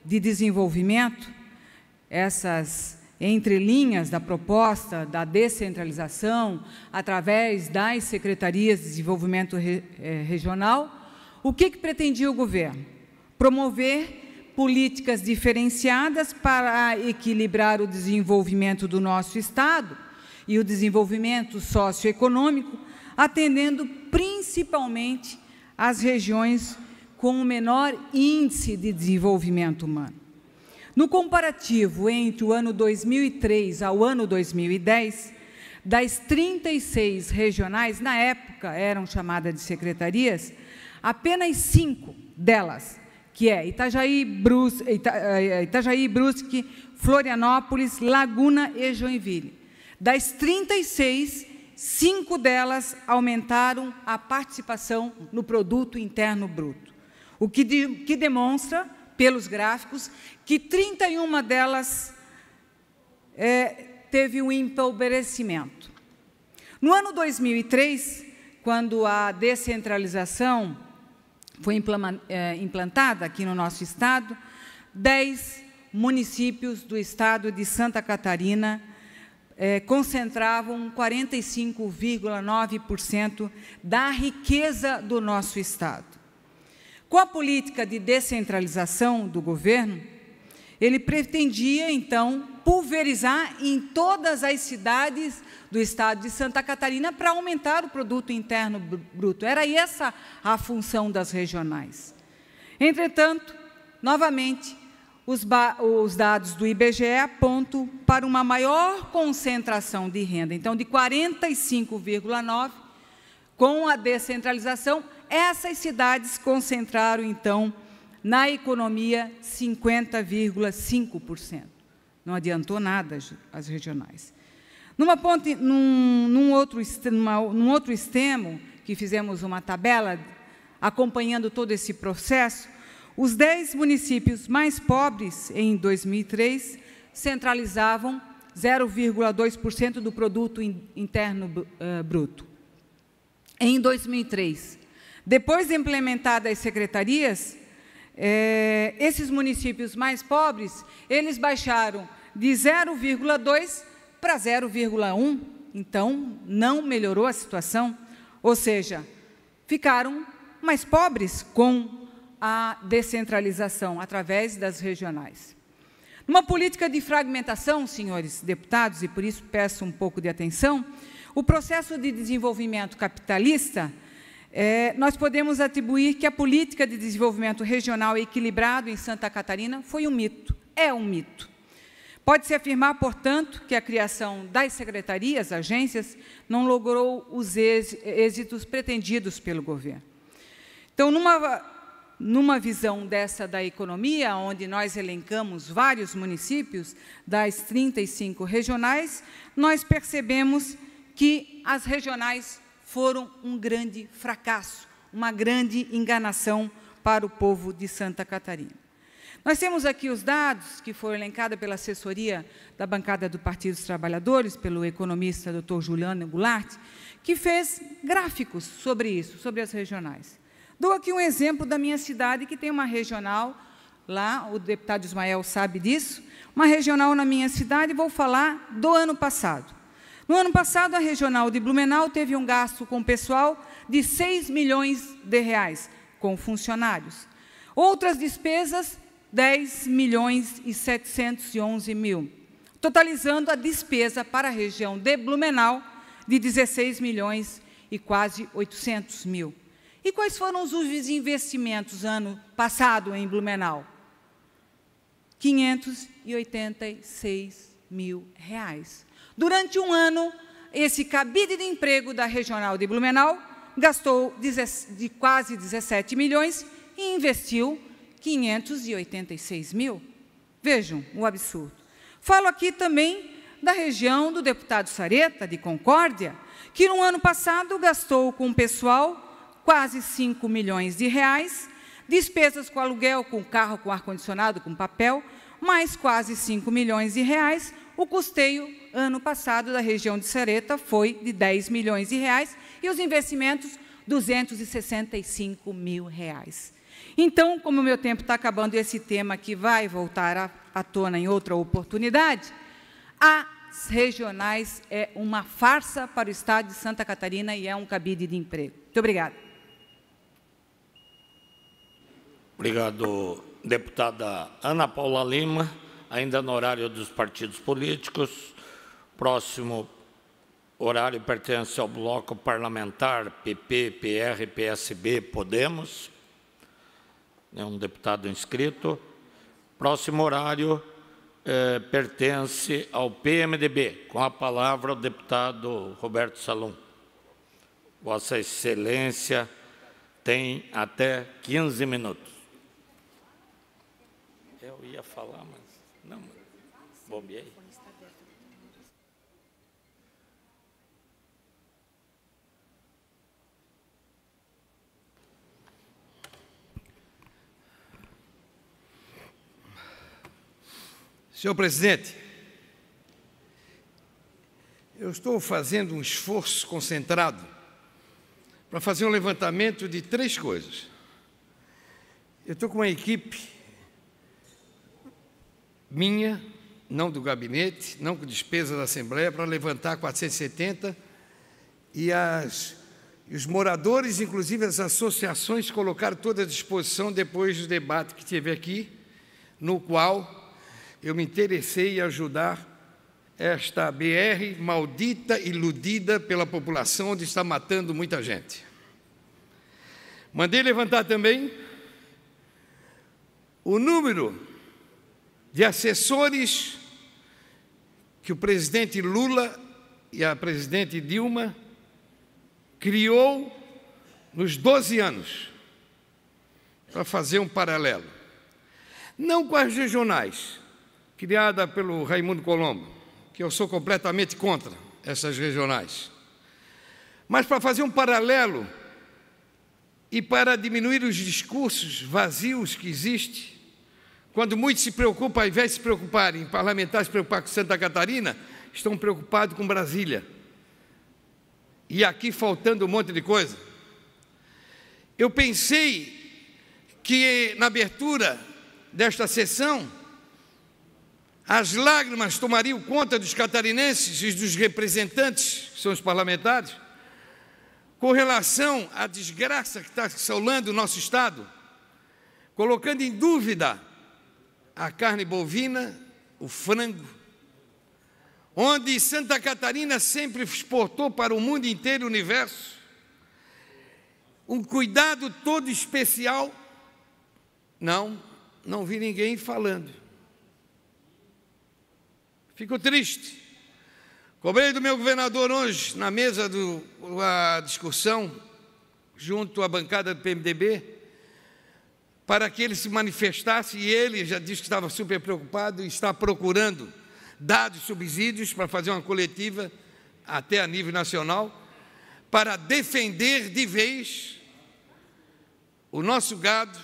de desenvolvimento, essas entrelinhas da proposta da descentralização, através das secretarias de desenvolvimento eh, regional, o que, que pretendia o governo? Promover políticas diferenciadas para equilibrar o desenvolvimento do nosso Estado e o desenvolvimento socioeconômico, atendendo principalmente às regiões com o menor índice de desenvolvimento humano. No comparativo entre o ano 2003 ao ano 2010, das 36 regionais, na época eram chamadas de secretarias, Apenas cinco delas, que é Itajaí, Brusque, Ita, eh, eh, Itajaí, Brusque Florianópolis, Laguna e Joinville. Das 36, cinco delas aumentaram a participação no produto interno bruto, o que, de, que demonstra, pelos gráficos, que 31 delas é, teve um empobrecimento. No ano 2003, quando a descentralização foi é, implantada aqui no nosso estado, dez municípios do estado de Santa Catarina é, concentravam 45,9% da riqueza do nosso estado. Com a política de descentralização do governo, ele pretendia, então, pulverizar em todas as cidades do estado de Santa Catarina para aumentar o produto interno bruto. Era essa a função das regionais. Entretanto, novamente, os, os, dados do IBGE apontam para uma maior concentração de renda. Então, de 45,9, com a descentralização, essas cidades concentraram, então, na economia 50,5%. Não adiantou nada as, as regionais. Numa ponte, num, num, outro, numa, num outro extremo, que fizemos uma tabela acompanhando todo esse processo, os dez municípios mais pobres em 2003 centralizavam 0,2% do produto interno eh, bruto. Em 2003, depois de implementadas as secretarias, é, esses municípios mais pobres, eles baixaram de 0,2 para 0,1. Então, não melhorou a situação. Ou seja, ficaram mais pobres com a descentralização através das regionais. Numa política de fragmentação, senhores deputados, e por isso peço um pouco de atenção, o processo de desenvolvimento capitalista é, nós podemos atribuir que a política de desenvolvimento regional equilibrado em Santa Catarina foi um mito, é um mito. Pode-se afirmar, portanto, que a criação das secretarias, agências, não logrou os êxitos pretendidos pelo governo. Então, numa, numa visão dessa da economia, onde nós elencamos vários municípios das 35 regionais, nós percebemos que as regionais foram um grande fracasso, uma grande enganação para o povo de Santa Catarina. Nós temos aqui os dados que foram elencados pela assessoria da bancada do Partido dos Trabalhadores, pelo economista Dr. Juliano Goulart, que fez gráficos sobre isso, sobre as regionais. Dou aqui um exemplo da minha cidade, que tem uma regional, lá o deputado Ismael sabe disso, uma regional na minha cidade, vou falar do ano passado. No ano passado, a regional de Blumenau teve um gasto com pessoal de 6 milhões de reais, com funcionários. Outras despesas, 10 milhões e 711 mil, totalizando a despesa para a região de Blumenau de 16 milhões e quase 800 mil. E quais foram os investimentos ano passado em Blumenau? 586 mil reais. Durante um ano, esse cabide de emprego da Regional de Blumenau gastou de quase 17 milhões e investiu 586 mil. Vejam o absurdo. Falo aqui também da região do deputado Sareta, de Concórdia, que no ano passado gastou com o pessoal quase 5 milhões de reais, despesas com aluguel, com carro, com ar-condicionado, com papel, mais quase 5 milhões de reais, o custeio ano passado da região de Sereta foi de 10 milhões de reais e os investimentos 265 mil reais. Então, como o meu tempo está acabando, esse tema que vai voltar à, à tona em outra oportunidade, as regionais é uma farsa para o Estado de Santa Catarina e é um cabide de emprego. Muito obrigada. Obrigado, deputada Ana Paula Lima, ainda no horário dos partidos políticos. Próximo horário pertence ao bloco parlamentar PP, PR, PSB, Podemos. Nenhum deputado inscrito. Próximo horário eh, pertence ao PMDB. Com a palavra, o deputado Roberto Salum. Vossa Excelência tem até 15 minutos. Eu ia falar, mas não, bombei. Senhor presidente, eu estou fazendo um esforço concentrado para fazer um levantamento de três coisas. Eu estou com uma equipe minha, não do gabinete, não com despesa da Assembleia, para levantar 470 e as, os moradores, inclusive as associações, colocaram toda a disposição depois do debate que teve aqui, no qual eu me interessei em ajudar esta BR maldita, iludida pela população, onde está matando muita gente. Mandei levantar também o número de assessores que o presidente Lula e a presidente Dilma criou nos 12 anos, para fazer um paralelo. Não com as regionais, criada pelo Raimundo Colombo, que eu sou completamente contra essas regionais. Mas para fazer um paralelo e para diminuir os discursos vazios que existem, quando muitos se preocupam, ao invés de se preocuparem, parlamentares se preocupar com Santa Catarina, estão preocupados com Brasília. E aqui faltando um monte de coisa. Eu pensei que na abertura desta sessão as lágrimas tomariam conta dos catarinenses e dos representantes, que são os parlamentares, com relação à desgraça que está assolando o nosso Estado, colocando em dúvida a carne bovina, o frango, onde Santa Catarina sempre exportou para o mundo inteiro o universo um cuidado todo especial. Não, não vi ninguém falando. Fico triste. Cobrei do meu governador hoje, na mesa da discussão, junto à bancada do PMDB, para que ele se manifestasse, e ele já disse que estava super preocupado e está procurando dados, subsídios, para fazer uma coletiva até a nível nacional, para defender de vez o nosso gado,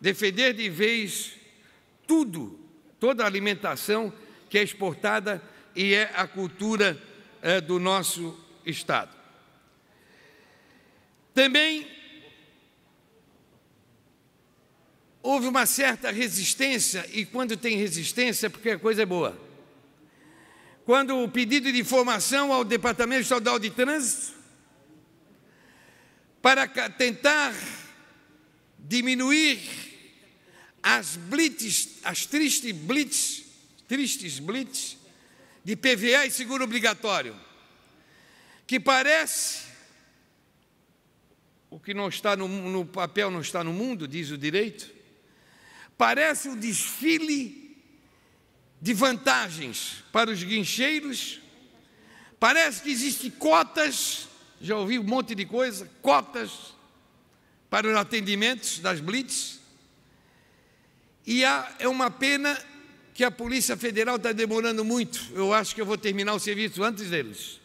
defender de vez tudo, toda a alimentação que é exportada e é a cultura é, do nosso Estado. Também houve uma certa resistência, e quando tem resistência é porque a coisa é boa. Quando o pedido de informação ao Departamento Estadual de Trânsito para tentar diminuir as blitz, as tristes blitz tristes blitz de PVA e seguro obrigatório, que parece o que não está no, no papel não está no mundo, diz o direito, parece um desfile de vantagens para os guincheiros, parece que existem cotas, já ouvi um monte de coisa, cotas para os atendimentos das blitz, e há, é uma pena que a Polícia Federal está demorando muito. Eu acho que eu vou terminar o serviço antes deles.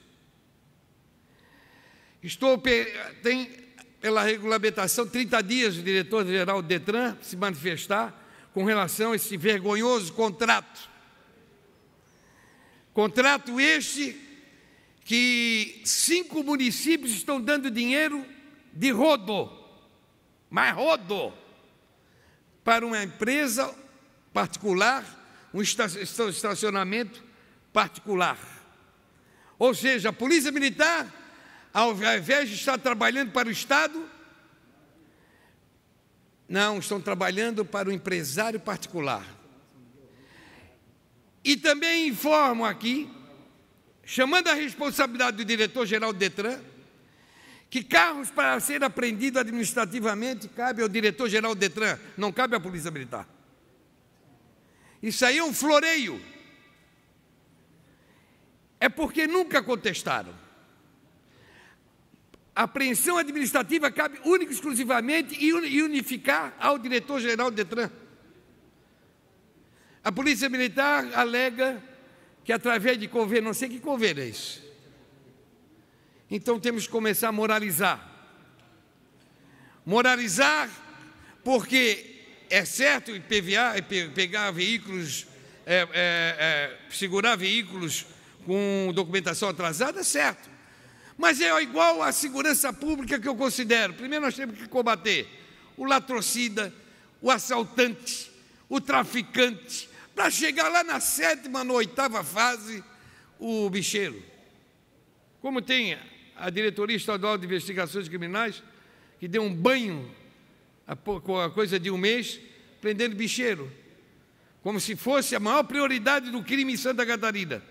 Estou tem pela regulamentação 30 dias o diretor-geral Detran se manifestar com relação a esse vergonhoso contrato. Contrato este que cinco municípios estão dando dinheiro de rodo, mas rodo, para uma empresa particular um estacionamento particular. Ou seja, a Polícia Militar, ao invés de estar trabalhando para o Estado, não, estão trabalhando para o empresário particular. E também informo aqui, chamando a responsabilidade do diretor-geral do Detran, que carros para ser apreendidos administrativamente cabe ao diretor-geral do Detran, não cabe à Polícia Militar. Isso aí é um floreio. É porque nunca contestaram. A apreensão administrativa cabe única e exclusivamente e unificar ao diretor-geral do Detran. A Polícia Militar alega que através de convênio, não sei que convênio é isso. Então temos que começar a moralizar. Moralizar porque é certo IPVA, pegar veículos, é, é, é, segurar veículos com documentação atrasada? é Certo. Mas é igual à segurança pública que eu considero. Primeiro nós temos que combater o latrocida, o assaltante, o traficante, para chegar lá na sétima, na oitava fase, o bicheiro. Como tem a Diretoria Estadual de Investigações Criminais, que deu um banho há coisa de um mês, prendendo bicheiro, como se fosse a maior prioridade do crime em Santa Catarina.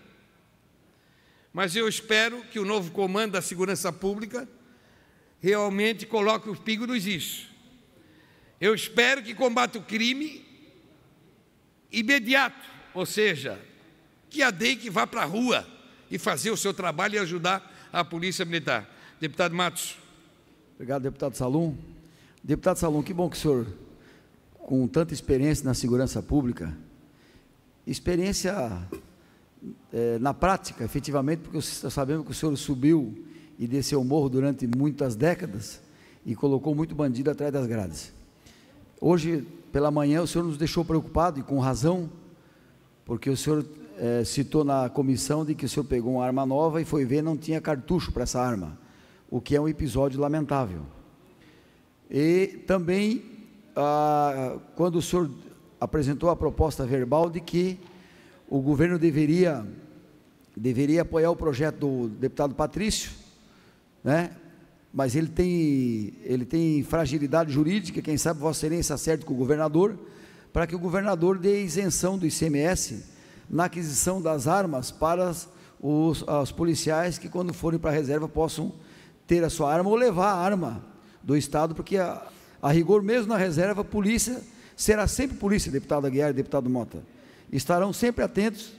Mas eu espero que o novo comando da segurança pública realmente coloque o pingo nos is. Eu espero que combata o crime imediato, ou seja, que a que vá para a rua e fazer o seu trabalho e ajudar a Polícia Militar. Deputado Matos. Obrigado, deputado Salum. Deputado Salom, que bom que o senhor, com tanta experiência na segurança pública, experiência é, na prática, efetivamente, porque sabemos que o senhor subiu e desceu o morro durante muitas décadas e colocou muito bandido atrás das grades. Hoje, pela manhã, o senhor nos deixou preocupado e com razão, porque o senhor é, citou na comissão de que o senhor pegou uma arma nova e foi ver não tinha cartucho para essa arma, o que é um episódio lamentável. E também, ah, quando o senhor apresentou a proposta verbal de que o governo deveria, deveria apoiar o projeto do deputado Patrício, né? mas ele tem, ele tem fragilidade jurídica, quem sabe Vossa Excelência acerte com o governador, para que o governador dê isenção do ICMS na aquisição das armas para os, os policiais que, quando forem para a reserva, possam ter a sua arma ou levar a arma do Estado, porque a, a rigor mesmo na reserva, a polícia será sempre polícia, deputado Aguiar e deputado Mota. Estarão sempre atentos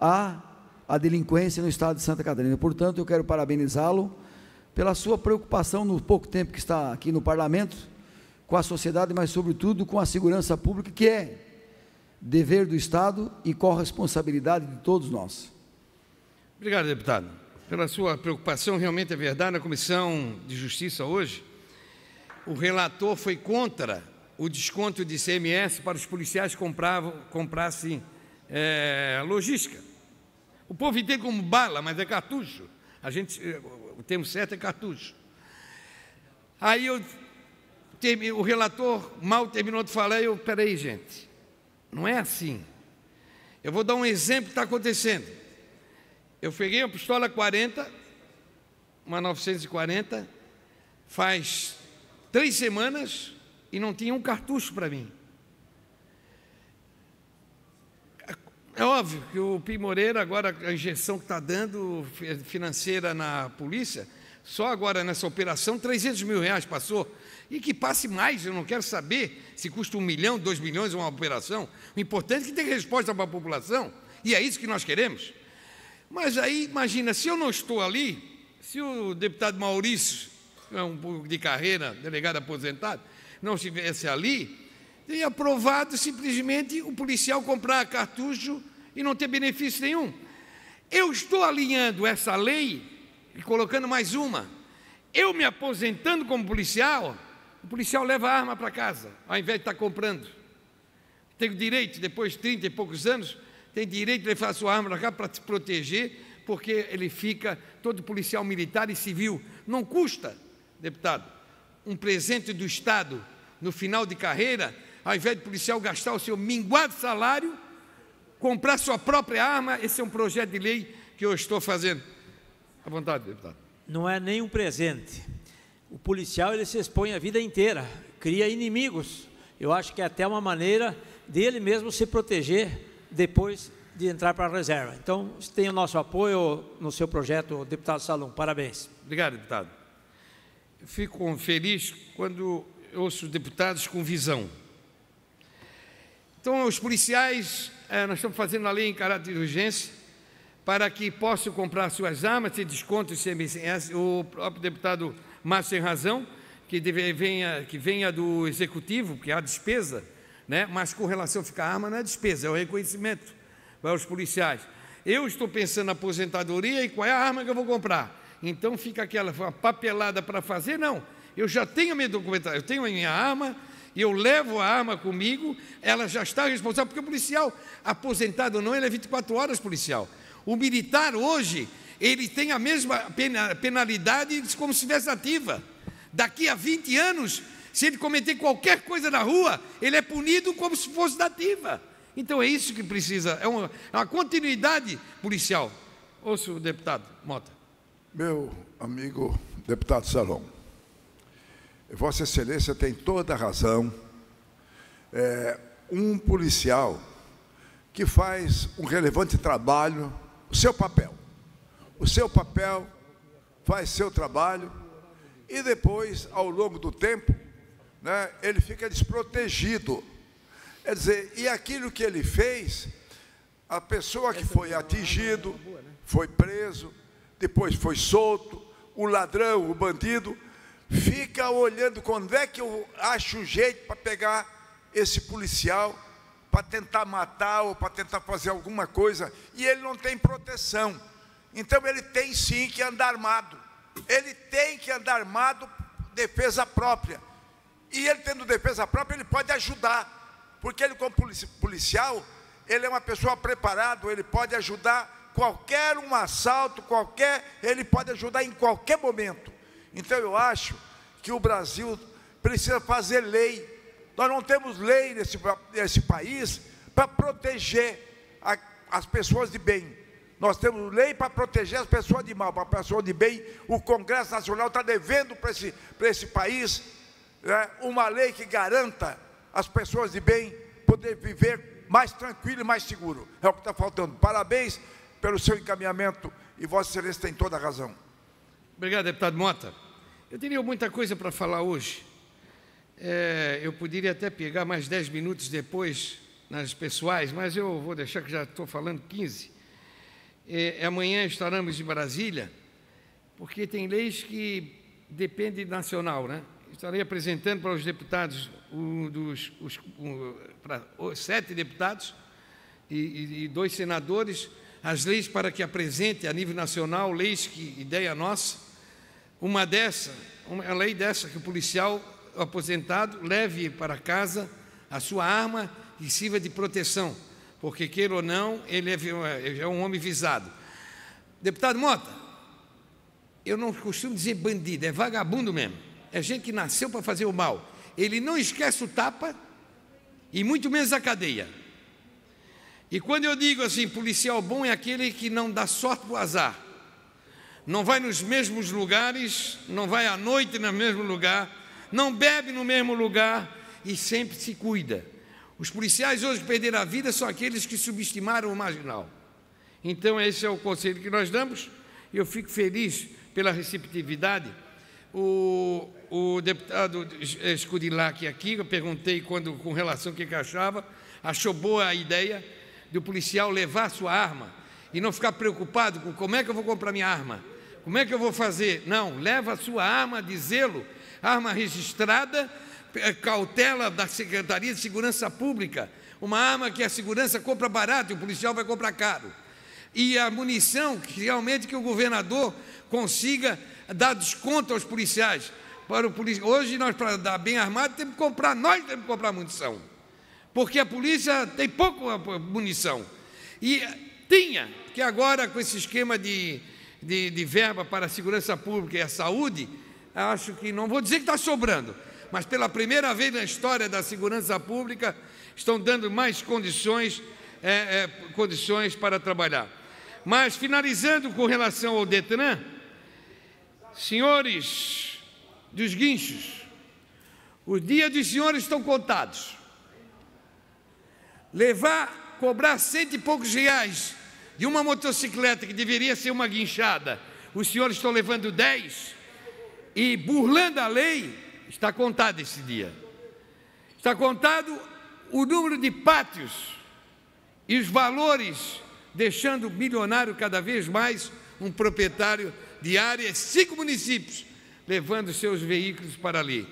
à, à delinquência no Estado de Santa Catarina. Portanto, eu quero parabenizá-lo pela sua preocupação no pouco tempo que está aqui no Parlamento, com a sociedade, mas sobretudo com a segurança pública, que é dever do Estado e corresponsabilidade de todos nós. Obrigado, deputado. Pela sua preocupação, realmente é verdade, na Comissão de Justiça hoje, o relator foi contra o desconto de CMS para os policiais compravam, comprassem é, logística. O povo entende como bala, mas é cartucho. A gente, é, o termo certo é cartucho. Aí eu, o relator mal terminou de falar, eu, peraí, gente, não é assim. Eu vou dar um exemplo que está acontecendo. Eu peguei a pistola 40, uma 940, faz três semanas e não tinha um cartucho para mim. É óbvio que o Pi Moreira, agora a injeção que está dando financeira na polícia, só agora nessa operação, 300 mil reais passou. E que passe mais, eu não quero saber se custa um milhão, dois milhões uma operação. O importante é que tenha resposta para a população, e é isso que nós queremos. Mas aí, imagina, se eu não estou ali, se o deputado Maurício é de carreira, delegado aposentado, não estivesse ali, teria aprovado simplesmente o policial comprar cartucho e não ter benefício nenhum. Eu estou alinhando essa lei e colocando mais uma. Eu me aposentando como policial, o policial leva a arma para casa, ao invés de estar tá comprando. tenho direito, depois de 30 e poucos anos, tem direito de levar a sua arma para cá para se proteger, porque ele fica todo policial militar e civil. Não custa deputado, um presente do Estado no final de carreira, ao invés de policial gastar o seu minguado salário, comprar sua própria arma, esse é um projeto de lei que eu estou fazendo. À vontade, deputado. Não é nem um presente. O policial ele se expõe a vida inteira, cria inimigos. Eu acho que é até uma maneira dele mesmo se proteger depois de entrar para a reserva. Então, tem o nosso apoio no seu projeto, deputado Salom. Parabéns. Obrigado, deputado fico feliz quando ouço deputados com visão. Então, os policiais, eh, nós estamos fazendo a lei em caráter de urgência para que possam comprar suas armas sem desconto do CMS. O próprio deputado Márcio tem razão, que, deve, venha, que venha do executivo, porque há despesa, né? mas com relação a ficar arma não é despesa, é o reconhecimento para os policiais. Eu estou pensando na aposentadoria e qual é a arma que eu vou comprar? Então fica aquela papelada para fazer, não. Eu já tenho minha documentação, eu tenho a minha arma, eu levo a arma comigo, ela já está responsável, porque o policial, aposentado ou não, ele é 24 horas policial. O militar hoje, ele tem a mesma penalidade como se estivesse ativa. Daqui a 20 anos, se ele cometer qualquer coisa na rua, ele é punido como se fosse ativa. Então é isso que precisa, é uma, é uma continuidade policial. Ouça o deputado Mota. Meu amigo deputado Salom, Vossa Excelência tem toda a razão. É, um policial que faz um relevante trabalho, o seu papel. O seu papel faz seu trabalho e depois, ao longo do tempo, né, ele fica desprotegido. Quer dizer, e aquilo que ele fez, a pessoa que foi atingido, foi preso, depois foi solto, o ladrão, o bandido, fica olhando quando é que eu acho o jeito para pegar esse policial para tentar matar ou para tentar fazer alguma coisa, e ele não tem proteção. Então ele tem sim que andar armado. Ele tem que andar armado defesa própria. E ele tendo defesa própria, ele pode ajudar, porque ele como policial, ele é uma pessoa preparada, ele pode ajudar qualquer um assalto, qualquer, ele pode ajudar em qualquer momento. Então eu acho que o Brasil precisa fazer lei. Nós não temos lei nesse, nesse país para proteger a, as pessoas de bem. Nós temos lei para proteger as pessoas de mal, para a pessoas de bem. O Congresso Nacional está devendo para esse, para esse país né, uma lei que garanta as pessoas de bem poder viver mais tranquilo e mais seguro. É o que está faltando. Parabéns pelo seu encaminhamento e Vossa Excelência tem toda a razão. Obrigado, deputado Mota. Eu teria muita coisa para falar hoje. É, eu poderia até pegar mais 10 minutos depois nas pessoais, mas eu vou deixar que já estou falando 15. É, amanhã estaremos em Brasília, porque tem leis que dependem nacional, né? Estarei apresentando para os deputados, um dos, os, um, para os sete deputados e, e, e dois senadores, as leis para que apresente a nível nacional, leis que ideia nossa, uma dessa, uma lei dessa que o policial aposentado leve para casa a sua arma e sirva de proteção, porque queira ou não, ele é, é um homem visado. Deputado Mota, eu não costumo dizer bandido, é vagabundo mesmo. É gente que nasceu para fazer o mal. Ele não esquece o tapa e muito menos a cadeia. E quando eu digo assim, policial bom é aquele que não dá sorte para o azar, não vai nos mesmos lugares, não vai à noite no mesmo lugar, não bebe no mesmo lugar e sempre se cuida. Os policiais hoje que perderam a vida são aqueles que subestimaram o marginal. Então, esse é o conselho que nós damos. Eu fico feliz pela receptividade. O, o deputado Escudilac aqui, eu perguntei quando, com relação ao que achava, achou boa a ideia de o policial levar sua arma e não ficar preocupado com como é que eu vou comprar minha arma, como é que eu vou fazer. Não, leva a sua arma de zelo, arma registrada, eh, cautela da Secretaria de Segurança Pública, uma arma que a segurança compra barato e o policial vai comprar caro. E a munição, que realmente que o governador consiga dar desconto aos policiais. Para o Hoje nós, para dar bem armado, temos que comprar, nós temos que comprar munição porque a polícia tem pouca munição. E eh, tinha, que agora com esse esquema de, de, de verba para a segurança pública e a saúde, acho que não vou dizer que está sobrando, mas pela primeira vez na história da segurança pública estão dando mais condições, é, é, condições para trabalhar. Mas finalizando com relação ao Detran, senhores dos guinchos, os dias dos senhores estão contados levar, cobrar cento e poucos reais de uma motocicleta que deveria ser uma guinchada, os senhores estão levando dez, e burlando a lei, está contado esse dia. Está contado o número de pátios e os valores, deixando milionário cada vez mais um proprietário de áreas, cinco municípios, levando seus veículos para ali.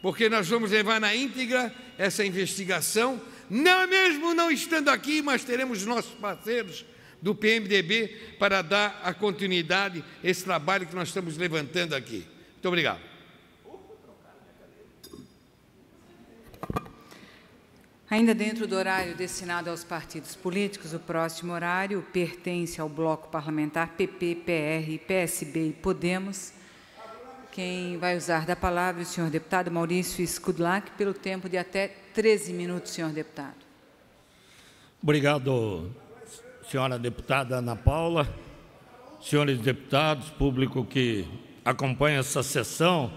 Porque nós vamos levar na íntegra essa investigação não é mesmo não estando aqui, mas teremos nossos parceiros do PMDB para dar a continuidade a esse trabalho que nós estamos levantando aqui. Muito obrigado. Ainda dentro do horário destinado aos partidos políticos, o próximo horário pertence ao bloco parlamentar PP, PR, PSB e Podemos. Quem vai usar da palavra é o senhor deputado Maurício Skudlak, pelo tempo de até 13 minutos, senhor deputado. Obrigado, senhora deputada Ana Paula, senhores deputados, público que acompanha essa sessão.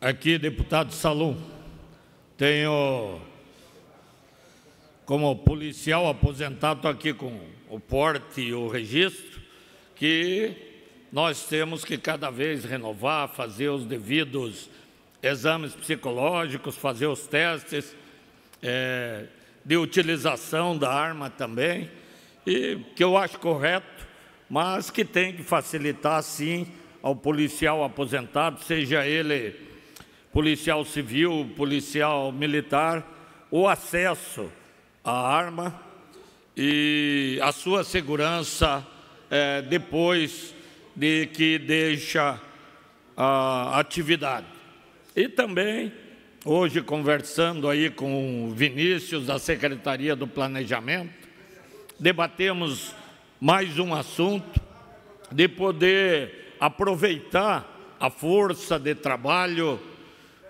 Aqui, deputado Salum, tenho como policial aposentado aqui com o porte e o registro, que nós temos que cada vez renovar, fazer os devidos exames psicológicos, fazer os testes é, de utilização da arma também, e, que eu acho correto, mas que tem que facilitar, sim, ao policial aposentado, seja ele policial civil, policial militar, o acesso à arma e a sua segurança é, depois de que deixa a atividade. E também, hoje conversando aí com o Vinícius da Secretaria do Planejamento, debatemos mais um assunto de poder aproveitar a força de trabalho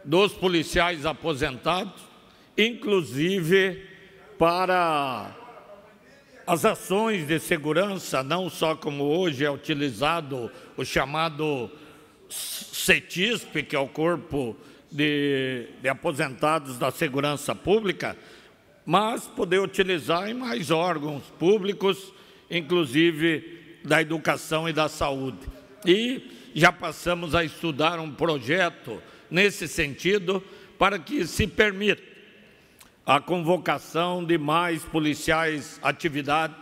dos policiais aposentados, inclusive para as ações de segurança, não só como hoje é utilizado o chamado CETISP, que é o Corpo de, de Aposentados da Segurança Pública, mas poder utilizar em mais órgãos públicos, inclusive da educação e da saúde. E já passamos a estudar um projeto nesse sentido para que se permita a convocação de mais policiais atividade,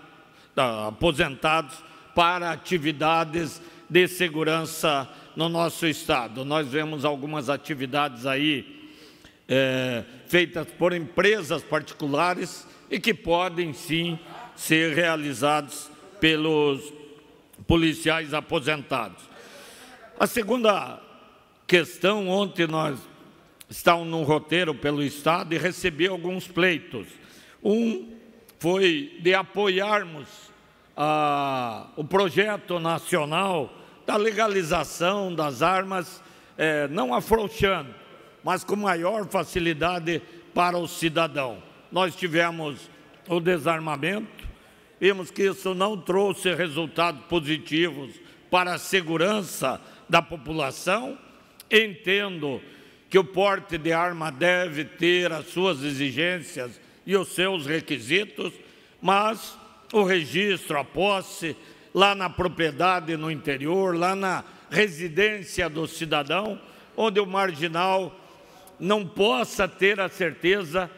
aposentados para atividades de segurança no nosso Estado. Nós vemos algumas atividades aí é, feitas por empresas particulares e que podem sim ser realizadas pelos policiais aposentados. A segunda questão, ontem nós estávamos num roteiro pelo Estado e recebi alguns pleitos. Um foi de apoiarmos a, o projeto nacional da legalização das armas, é, não afrouxando, mas com maior facilidade para o cidadão. Nós tivemos o desarmamento, vimos que isso não trouxe resultados positivos para a segurança da população. Entendo que o porte de arma deve ter as suas exigências e os seus requisitos, mas o registro, a posse, lá na propriedade no interior, lá na residência do cidadão, onde o marginal não possa ter a certeza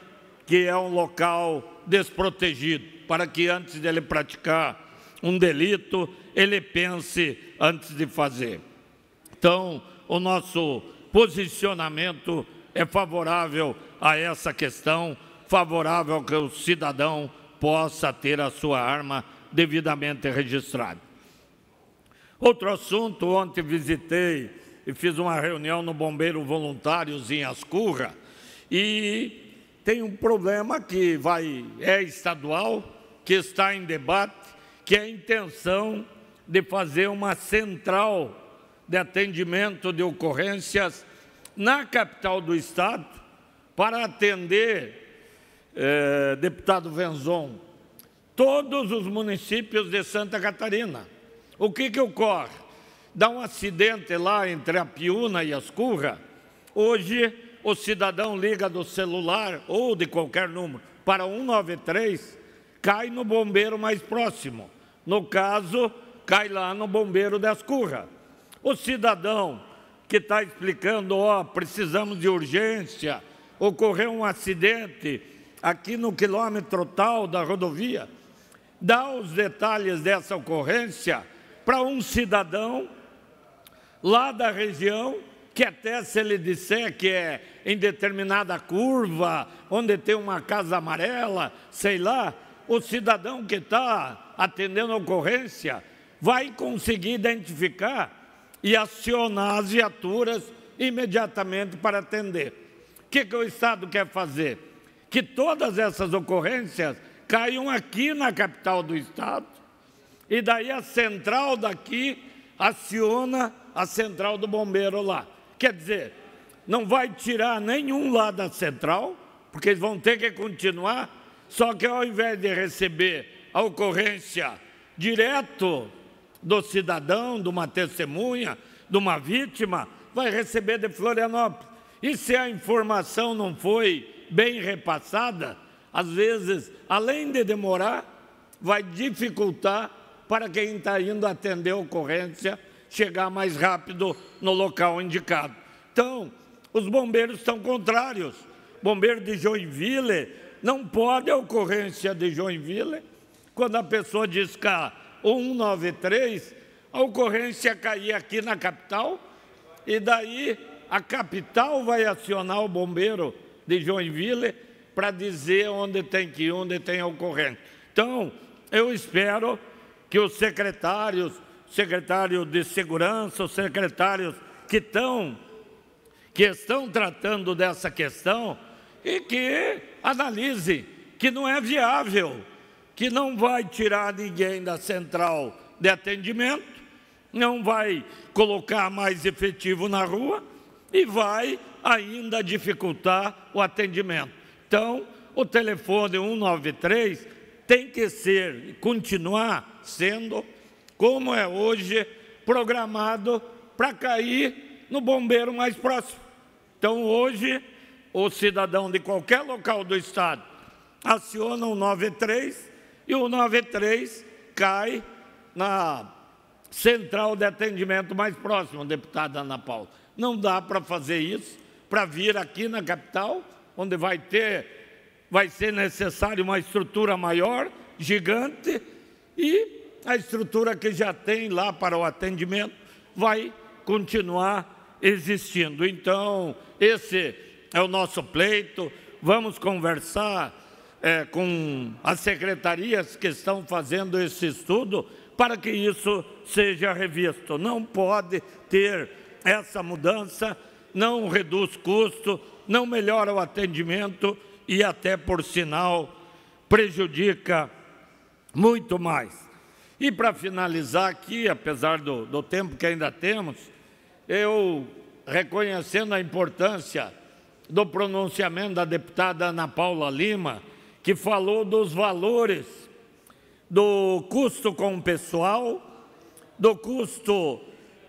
que é um local desprotegido, para que antes dele praticar um delito, ele pense antes de fazer. Então, o nosso posicionamento é favorável a essa questão, favorável ao que o cidadão possa ter a sua arma devidamente registrada. Outro assunto, ontem visitei e fiz uma reunião no Bombeiro Voluntários em Ascurra e tem um problema que vai é estadual, que está em debate, que é a intenção de fazer uma central de atendimento de ocorrências na capital do estado para atender é, deputado Venzon, todos os municípios de Santa Catarina. O que, que ocorre? Dá um acidente lá entre a Piúna e a Escurra, Hoje, o cidadão liga do celular ou de qualquer número para 193, cai no bombeiro mais próximo. No caso, cai lá no bombeiro da Escurra. O cidadão que está explicando, ó, oh, precisamos de urgência, ocorreu um acidente, aqui no quilômetro tal da rodovia, dá os detalhes dessa ocorrência para um cidadão lá da região, que até se ele disser que é em determinada curva, onde tem uma casa amarela, sei lá, o cidadão que está atendendo a ocorrência vai conseguir identificar e acionar as viaturas imediatamente para atender. O que, que o Estado quer fazer? que todas essas ocorrências caiam aqui na capital do Estado. E daí a central daqui aciona a central do bombeiro lá. Quer dizer, não vai tirar nenhum lá da central, porque eles vão ter que continuar, só que ao invés de receber a ocorrência direto do cidadão, de uma testemunha, de uma vítima, vai receber de Florianópolis. E se a informação não foi bem repassada, às vezes, além de demorar, vai dificultar para quem está indo atender a ocorrência chegar mais rápido no local indicado. Então, os bombeiros estão contrários. Bombeiro de Joinville não pode a ocorrência de Joinville quando a pessoa diz cá 193, a ocorrência cair aqui na capital e daí a capital vai acionar o bombeiro de Joinville para dizer onde tem que ir, onde tem a ocorrência. Então, eu espero que os secretários, secretário de segurança, os secretários que estão, que estão tratando dessa questão e que analise que não é viável, que não vai tirar ninguém da central de atendimento, não vai colocar mais efetivo na rua e vai ainda dificultar o atendimento. Então, o telefone 193 tem que ser, e continuar sendo, como é hoje, programado para cair no bombeiro mais próximo. Então, hoje, o cidadão de qualquer local do Estado aciona o 93 e o 93 cai na central de atendimento mais próximo. deputada Ana Paula. Não dá para fazer isso para vir aqui na capital, onde vai ter, vai ser necessário uma estrutura maior, gigante, e a estrutura que já tem lá para o atendimento vai continuar existindo. Então, esse é o nosso pleito. Vamos conversar é, com as secretarias que estão fazendo esse estudo para que isso seja revisto. Não pode ter essa mudança não reduz custo, não melhora o atendimento e até, por sinal, prejudica muito mais. E para finalizar aqui, apesar do, do tempo que ainda temos, eu reconhecendo a importância do pronunciamento da deputada Ana Paula Lima, que falou dos valores do custo com o pessoal, do custo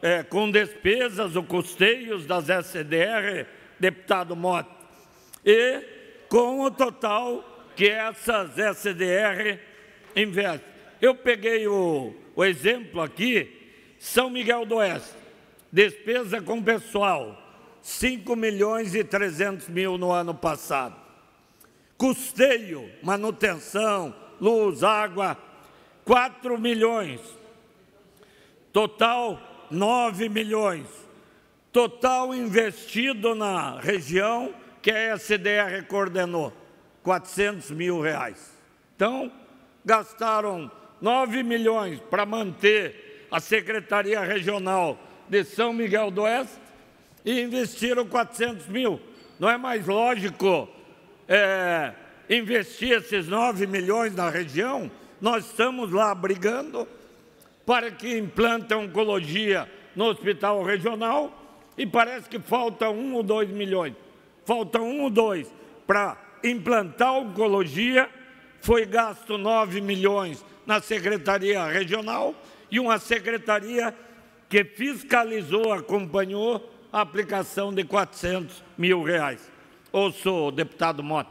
é, com despesas ou custeios das SDR, deputado Mota, e com o total que essas SDR investem. Eu peguei o, o exemplo aqui, São Miguel do Oeste, despesa com pessoal, 5 milhões e 300 mil no ano passado. Custeio, manutenção, luz, água, 4 milhões. Total, 9 milhões. Total investido na região que a SDR coordenou, 400 mil reais. Então, gastaram 9 milhões para manter a Secretaria Regional de São Miguel do Oeste e investiram 400 mil. Não é mais lógico é, investir esses 9 milhões na região? Nós estamos lá brigando para que implante a oncologia no hospital regional e parece que falta um ou dois milhões. Falta um ou dois para implantar a oncologia, foi gasto 9 milhões na Secretaria Regional e uma secretaria que fiscalizou, acompanhou a aplicação de 400 mil reais. Ouço, deputado Mota.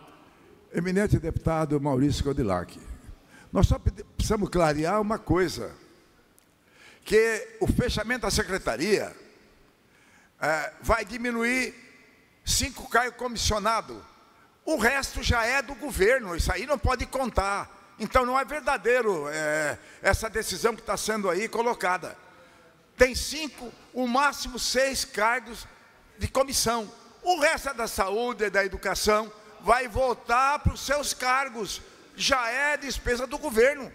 Eminente deputado Maurício Codilac, nós só precisamos clarear uma coisa que o fechamento da secretaria é, vai diminuir cinco cargos comissionados. O resto já é do governo, isso aí não pode contar. Então não é verdadeiro é, essa decisão que está sendo aí colocada. Tem cinco, o máximo seis cargos de comissão. O resto é da saúde e é da educação vai voltar para os seus cargos. Já é despesa do governo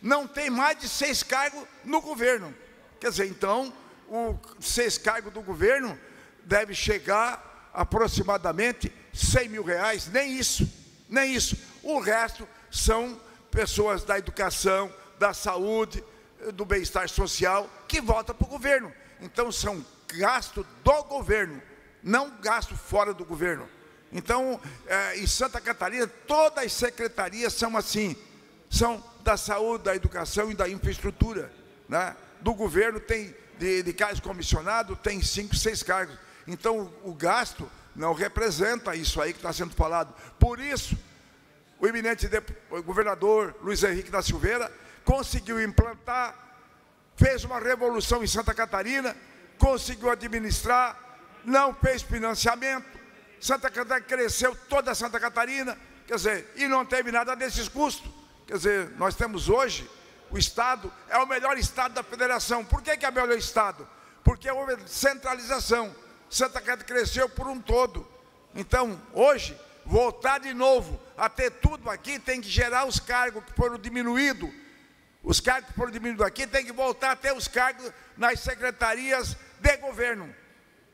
não tem mais de seis cargos no governo. Quer dizer, então, o seis cargos do governo deve chegar aproximadamente 100 mil reais, nem isso, nem isso. O resto são pessoas da educação, da saúde, do bem-estar social, que votam para o governo. Então, são gasto do governo, não gasto fora do governo. Então, eh, em Santa Catarina, todas as secretarias são assim são da saúde, da educação e da infraestrutura. Né? Do governo tem, de, de cargos comissionados, tem cinco, seis cargos. Então, o, o gasto não representa isso aí que está sendo falado. Por isso, o eminente o governador Luiz Henrique da Silveira conseguiu implantar, fez uma revolução em Santa Catarina, conseguiu administrar, não fez financiamento. Santa Catarina cresceu toda Santa Catarina, quer dizer, e não teve nada desses custos. Quer dizer, nós temos hoje o Estado é o melhor Estado da federação. Por que, que é o melhor Estado? Porque houve centralização. Santa Catarina cresceu por um todo. Então, hoje, voltar de novo a ter tudo aqui tem que gerar os cargos que foram diminuídos. Os cargos que foram diminuídos aqui tem que voltar a ter os cargos nas secretarias de governo.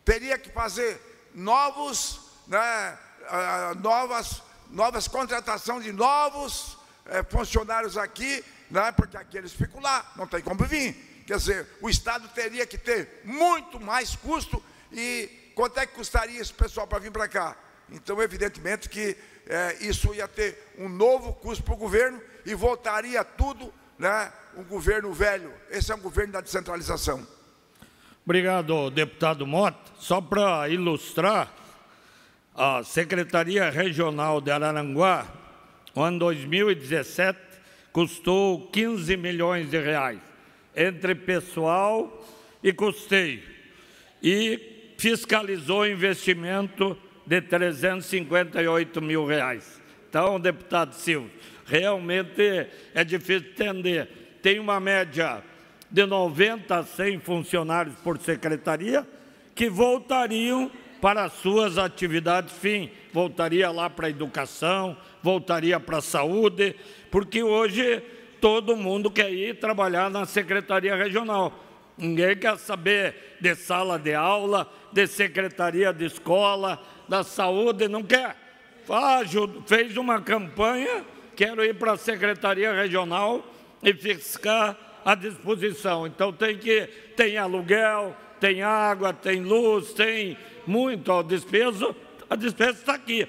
Teria que fazer novos, né, ah, ah, novas, novas contratação de novos é, funcionários aqui, né, porque aqueles ficam lá, não tem como vir. Quer dizer, o Estado teria que ter muito mais custo e quanto é que custaria esse pessoal para vir para cá? Então, evidentemente que é, isso ia ter um novo custo para o governo e voltaria tudo né, um governo velho. Esse é um governo da descentralização. Obrigado, deputado Mota. Só para ilustrar, a Secretaria Regional de Araranguá o ano 2017 custou 15 milhões de reais, entre pessoal e custeio, e fiscalizou investimento de 358 mil reais. Então, deputado Silva, realmente é difícil entender. Tem uma média de 90 a 100 funcionários por secretaria que voltariam para as suas atividades fim. Voltaria lá para a educação, voltaria para a saúde, porque hoje todo mundo quer ir trabalhar na secretaria regional. Ninguém quer saber de sala de aula, de secretaria de escola, da saúde, não quer. Ah, fez uma campanha, quero ir para a secretaria regional e ficar à disposição. Então tem que tem aluguel, tem água, tem luz, tem muito ao despeso, a despesa está aqui.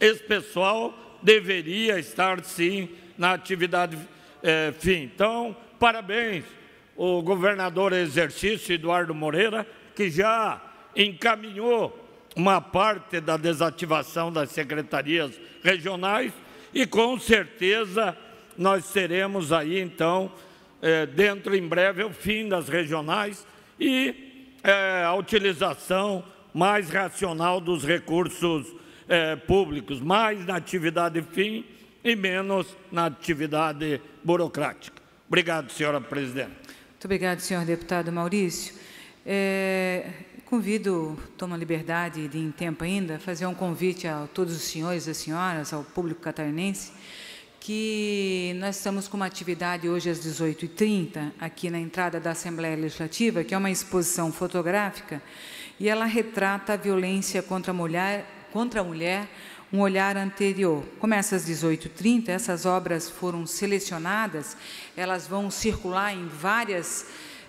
Esse pessoal deveria estar, sim, na atividade é, fim. Então, parabéns o governador exercício Eduardo Moreira, que já encaminhou uma parte da desativação das secretarias regionais e, com certeza, nós teremos aí, então, é, dentro em breve, o fim das regionais e é, a utilização mais racional dos recursos eh, públicos, mais na atividade fim e menos na atividade burocrática. Obrigado, senhora presidente. Muito obrigado, senhor deputado Maurício. É, convido, tomo a liberdade de, em tempo ainda, fazer um convite a todos os senhores e senhoras, ao público catarinense, que nós estamos com uma atividade hoje às 18h30, aqui na entrada da Assembleia Legislativa, que é uma exposição fotográfica e ela retrata a violência contra a mulher, contra a mulher um olhar anterior. Como essas 1830, essas obras foram selecionadas, elas vão circular em várias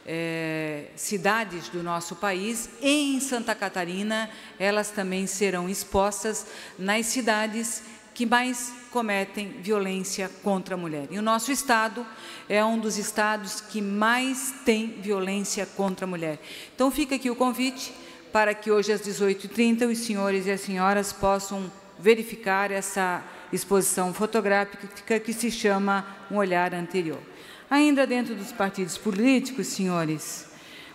é, cidades do nosso país e em Santa Catarina elas também serão expostas nas cidades que mais cometem violência contra a mulher. E o nosso estado é um dos estados que mais tem violência contra a mulher. Então fica aqui o convite para que hoje às 18h30 os senhores e as senhoras possam verificar essa exposição fotográfica que se chama Um Olhar Anterior. Ainda dentro dos partidos políticos, senhores,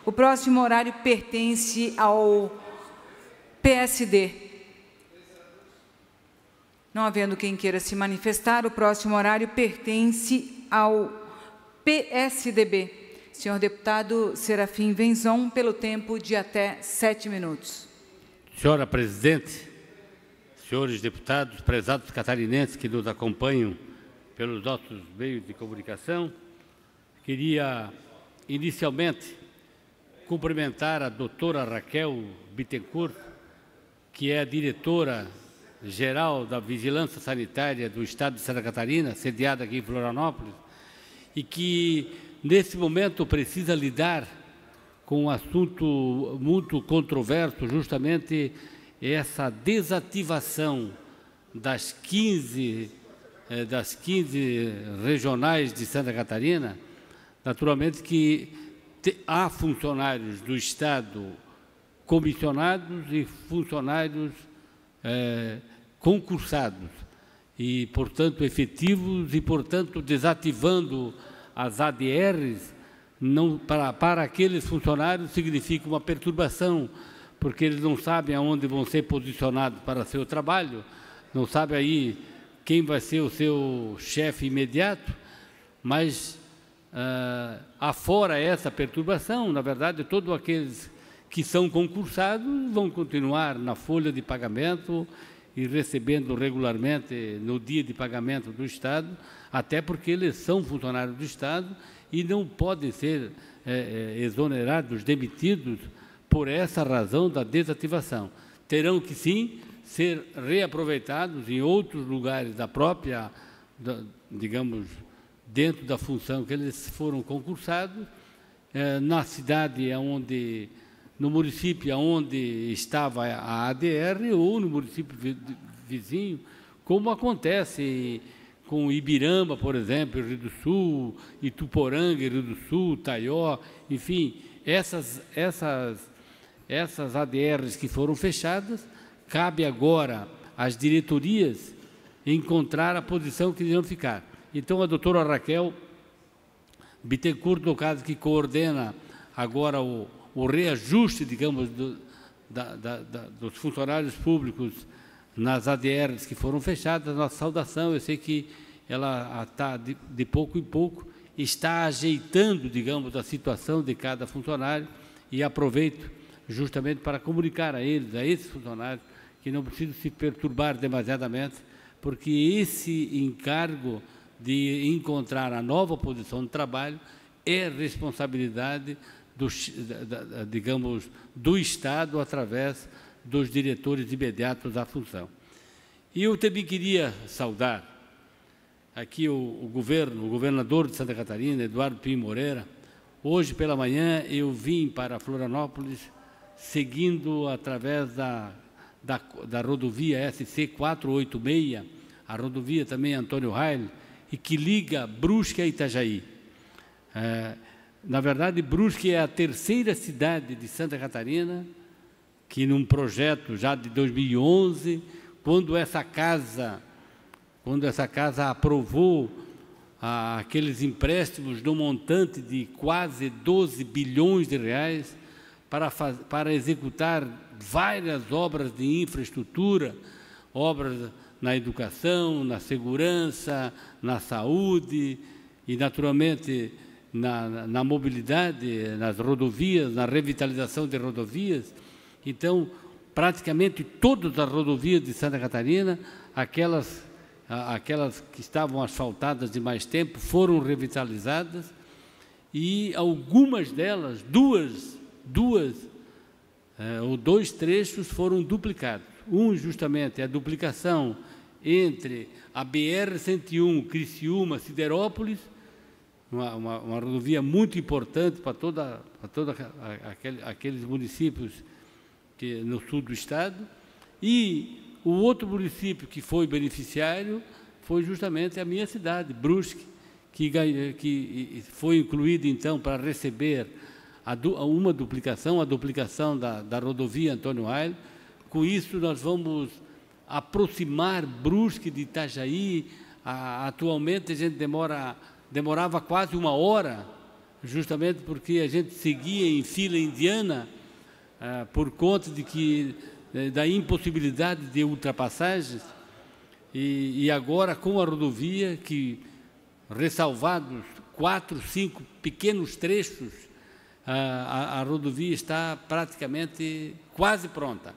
o próximo horário pertence ao PSD. Não havendo quem queira se manifestar, o próximo horário pertence ao PSDB senhor deputado Serafim Venzon, pelo tempo de até sete minutos. Senhora presidente, senhores deputados, prezados catarinenses que nos acompanham pelos nossos meios de comunicação, queria inicialmente cumprimentar a doutora Raquel Bittencourt, que é a diretora geral da Vigilância Sanitária do Estado de Santa Catarina, sediada aqui em Florianópolis, e que nesse momento precisa lidar com um assunto muito controverso, justamente essa desativação das 15, eh, das 15 regionais de Santa Catarina. Naturalmente que há funcionários do Estado comissionados e funcionários é, concursados e, portanto, efetivos e, portanto, desativando as ADRs, não, para, para aqueles funcionários significa uma perturbação, porque eles não sabem aonde vão ser posicionados para seu trabalho, não sabem aí quem vai ser o seu chefe imediato, mas ah, afora essa perturbação, na verdade, todos aqueles que são concursados vão continuar na folha de pagamento e recebendo regularmente no dia de pagamento do Estado, até porque eles são funcionários do Estado e não podem ser é, exonerados, demitidos por essa razão da desativação. Terão que sim ser reaproveitados em outros lugares da própria, da, digamos, dentro da função que eles foram concursados, é, na cidade onde no município onde estava a ADR ou no município vizinho, como acontece com Ibirama, por exemplo, Rio do Sul, Ituporanga, Rio do Sul, Taió, enfim, essas, essas, essas ADRs que foram fechadas, cabe agora às diretorias encontrar a posição que irão ficar. Então, a doutora Raquel Bittencourt, no caso que coordena agora o, o reajuste, digamos, do, da, da, da, dos funcionários públicos nas ADRs que foram fechadas, nossa saudação, eu sei que ela está de, de pouco em pouco, está ajeitando, digamos, a situação de cada funcionário e aproveito justamente para comunicar a eles, a esses funcionários, que não precisam se perturbar demasiadamente, porque esse encargo de encontrar a nova posição de trabalho é responsabilidade do, da, digamos, do Estado através dos diretores imediatos da função. E eu também queria saudar aqui o, o governo, o governador de Santa Catarina, Eduardo Pim Moreira. Hoje pela manhã eu vim para Florianópolis seguindo através da, da, da rodovia SC 486, a rodovia também Antônio Rail, e que liga Brusque a Itajaí. É, na verdade, Brusque é a terceira cidade de Santa Catarina que, num projeto já de 2011, quando essa casa, quando essa casa aprovou aqueles empréstimos no montante de quase 12 bilhões de reais para, faz, para executar várias obras de infraestrutura, obras na educação, na segurança, na saúde e, naturalmente, na, na mobilidade, nas rodovias, na revitalização de rodovias. Então, praticamente todas as rodovias de Santa Catarina, aquelas, aquelas que estavam asfaltadas de mais tempo, foram revitalizadas e algumas delas, duas, duas eh, ou dois trechos foram duplicados. Um, justamente, é a duplicação entre a BR-101 Criciúma-Siderópolis uma, uma, uma rodovia muito importante para toda, para toda aquele, aqueles municípios que, no sul do estado. E o outro município que foi beneficiário foi justamente a minha cidade, Brusque, que, que foi incluída então para receber a, uma duplicação, a duplicação da, da rodovia Antônio Aile. Com isso, nós vamos aproximar Brusque de Itajaí. A, atualmente, a gente demora demorava quase uma hora, justamente porque a gente seguia em fila indiana ah, por conta de que eh, da impossibilidade de ultrapassagens. E, e agora com a rodovia que ressalvados quatro, cinco pequenos trechos, a, ah, a, a, rodovia está praticamente quase pronta.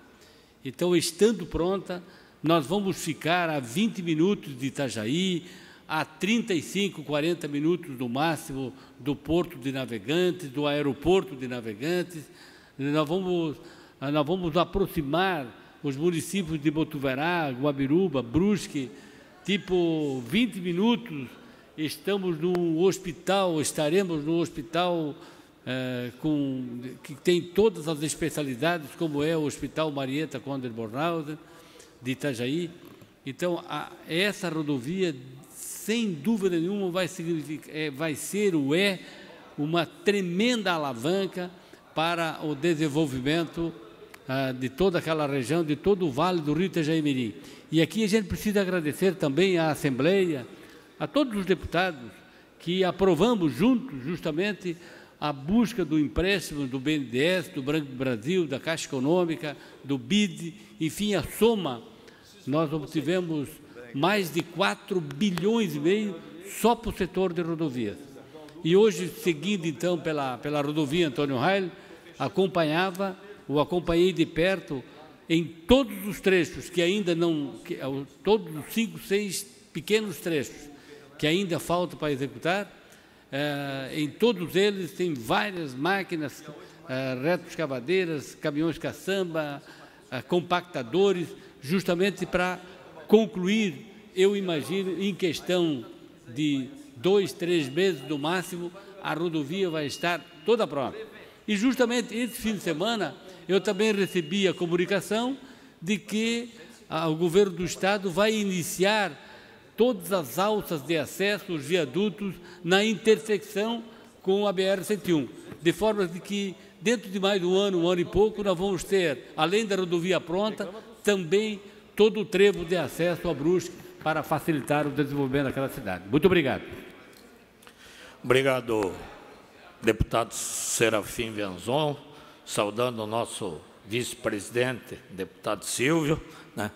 Então, estando pronta, nós vamos ficar a 20 minutos de Itajaí, a 35, 40 minutos no máximo do porto de navegantes, do aeroporto de navegantes. Nós vamos, nós vamos aproximar os municípios de Botuverá, Guabiruba, Brusque, tipo 20 minutos estamos no hospital, estaremos no hospital eh, com, que tem todas as especialidades, como é o Hospital Marieta Conder Bornauda, de Itajaí. Então, a, essa rodovia sem dúvida nenhuma, vai, é, vai ser ou é uma tremenda alavanca para o desenvolvimento ah, de toda aquela região, de todo o Vale do Rio Itajaimirim. E aqui a gente precisa agradecer também à Assembleia, a todos os deputados que aprovamos juntos justamente a busca do empréstimo do BNDES, do Banco do Brasil, da Caixa Econômica, do BID, enfim, a soma. Nós obtivemos mais de 4 bilhões e meio só para o setor de rodovias. E hoje, seguido então pela, pela rodovia Antônio Heil, acompanhava, o acompanhei de perto, em todos os trechos que ainda não, que, é, todos os cinco, seis pequenos trechos que ainda faltam para executar, eh, em todos eles tem várias máquinas, eh, retos cavadeiras, caminhões caçamba, eh, compactadores, justamente para concluir, eu imagino, em questão de dois, três meses no máximo, a rodovia vai estar toda pronta. E justamente esse fim de semana, eu também recebi a comunicação de que ah, o governo do Estado vai iniciar todas as alças de acesso, os viadutos, na intersecção com a BR-101, de forma de que dentro de mais de um ano, um ano e pouco, nós vamos ter, além da rodovia pronta, também todo o trevo de acesso a Brusque para facilitar o desenvolvimento daquela cidade. Muito obrigado. Obrigado, deputado Serafim Venzon, saudando o nosso vice-presidente, deputado Silvio. Né?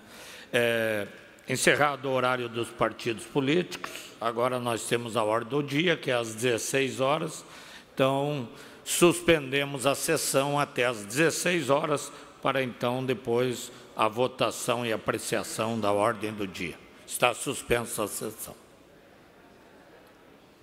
É, encerrado o horário dos partidos políticos, agora nós temos a hora do dia, que é às 16 horas, então suspendemos a sessão até às 16 horas, para então depois a votação e apreciação da ordem do dia. Está suspensa a sessão.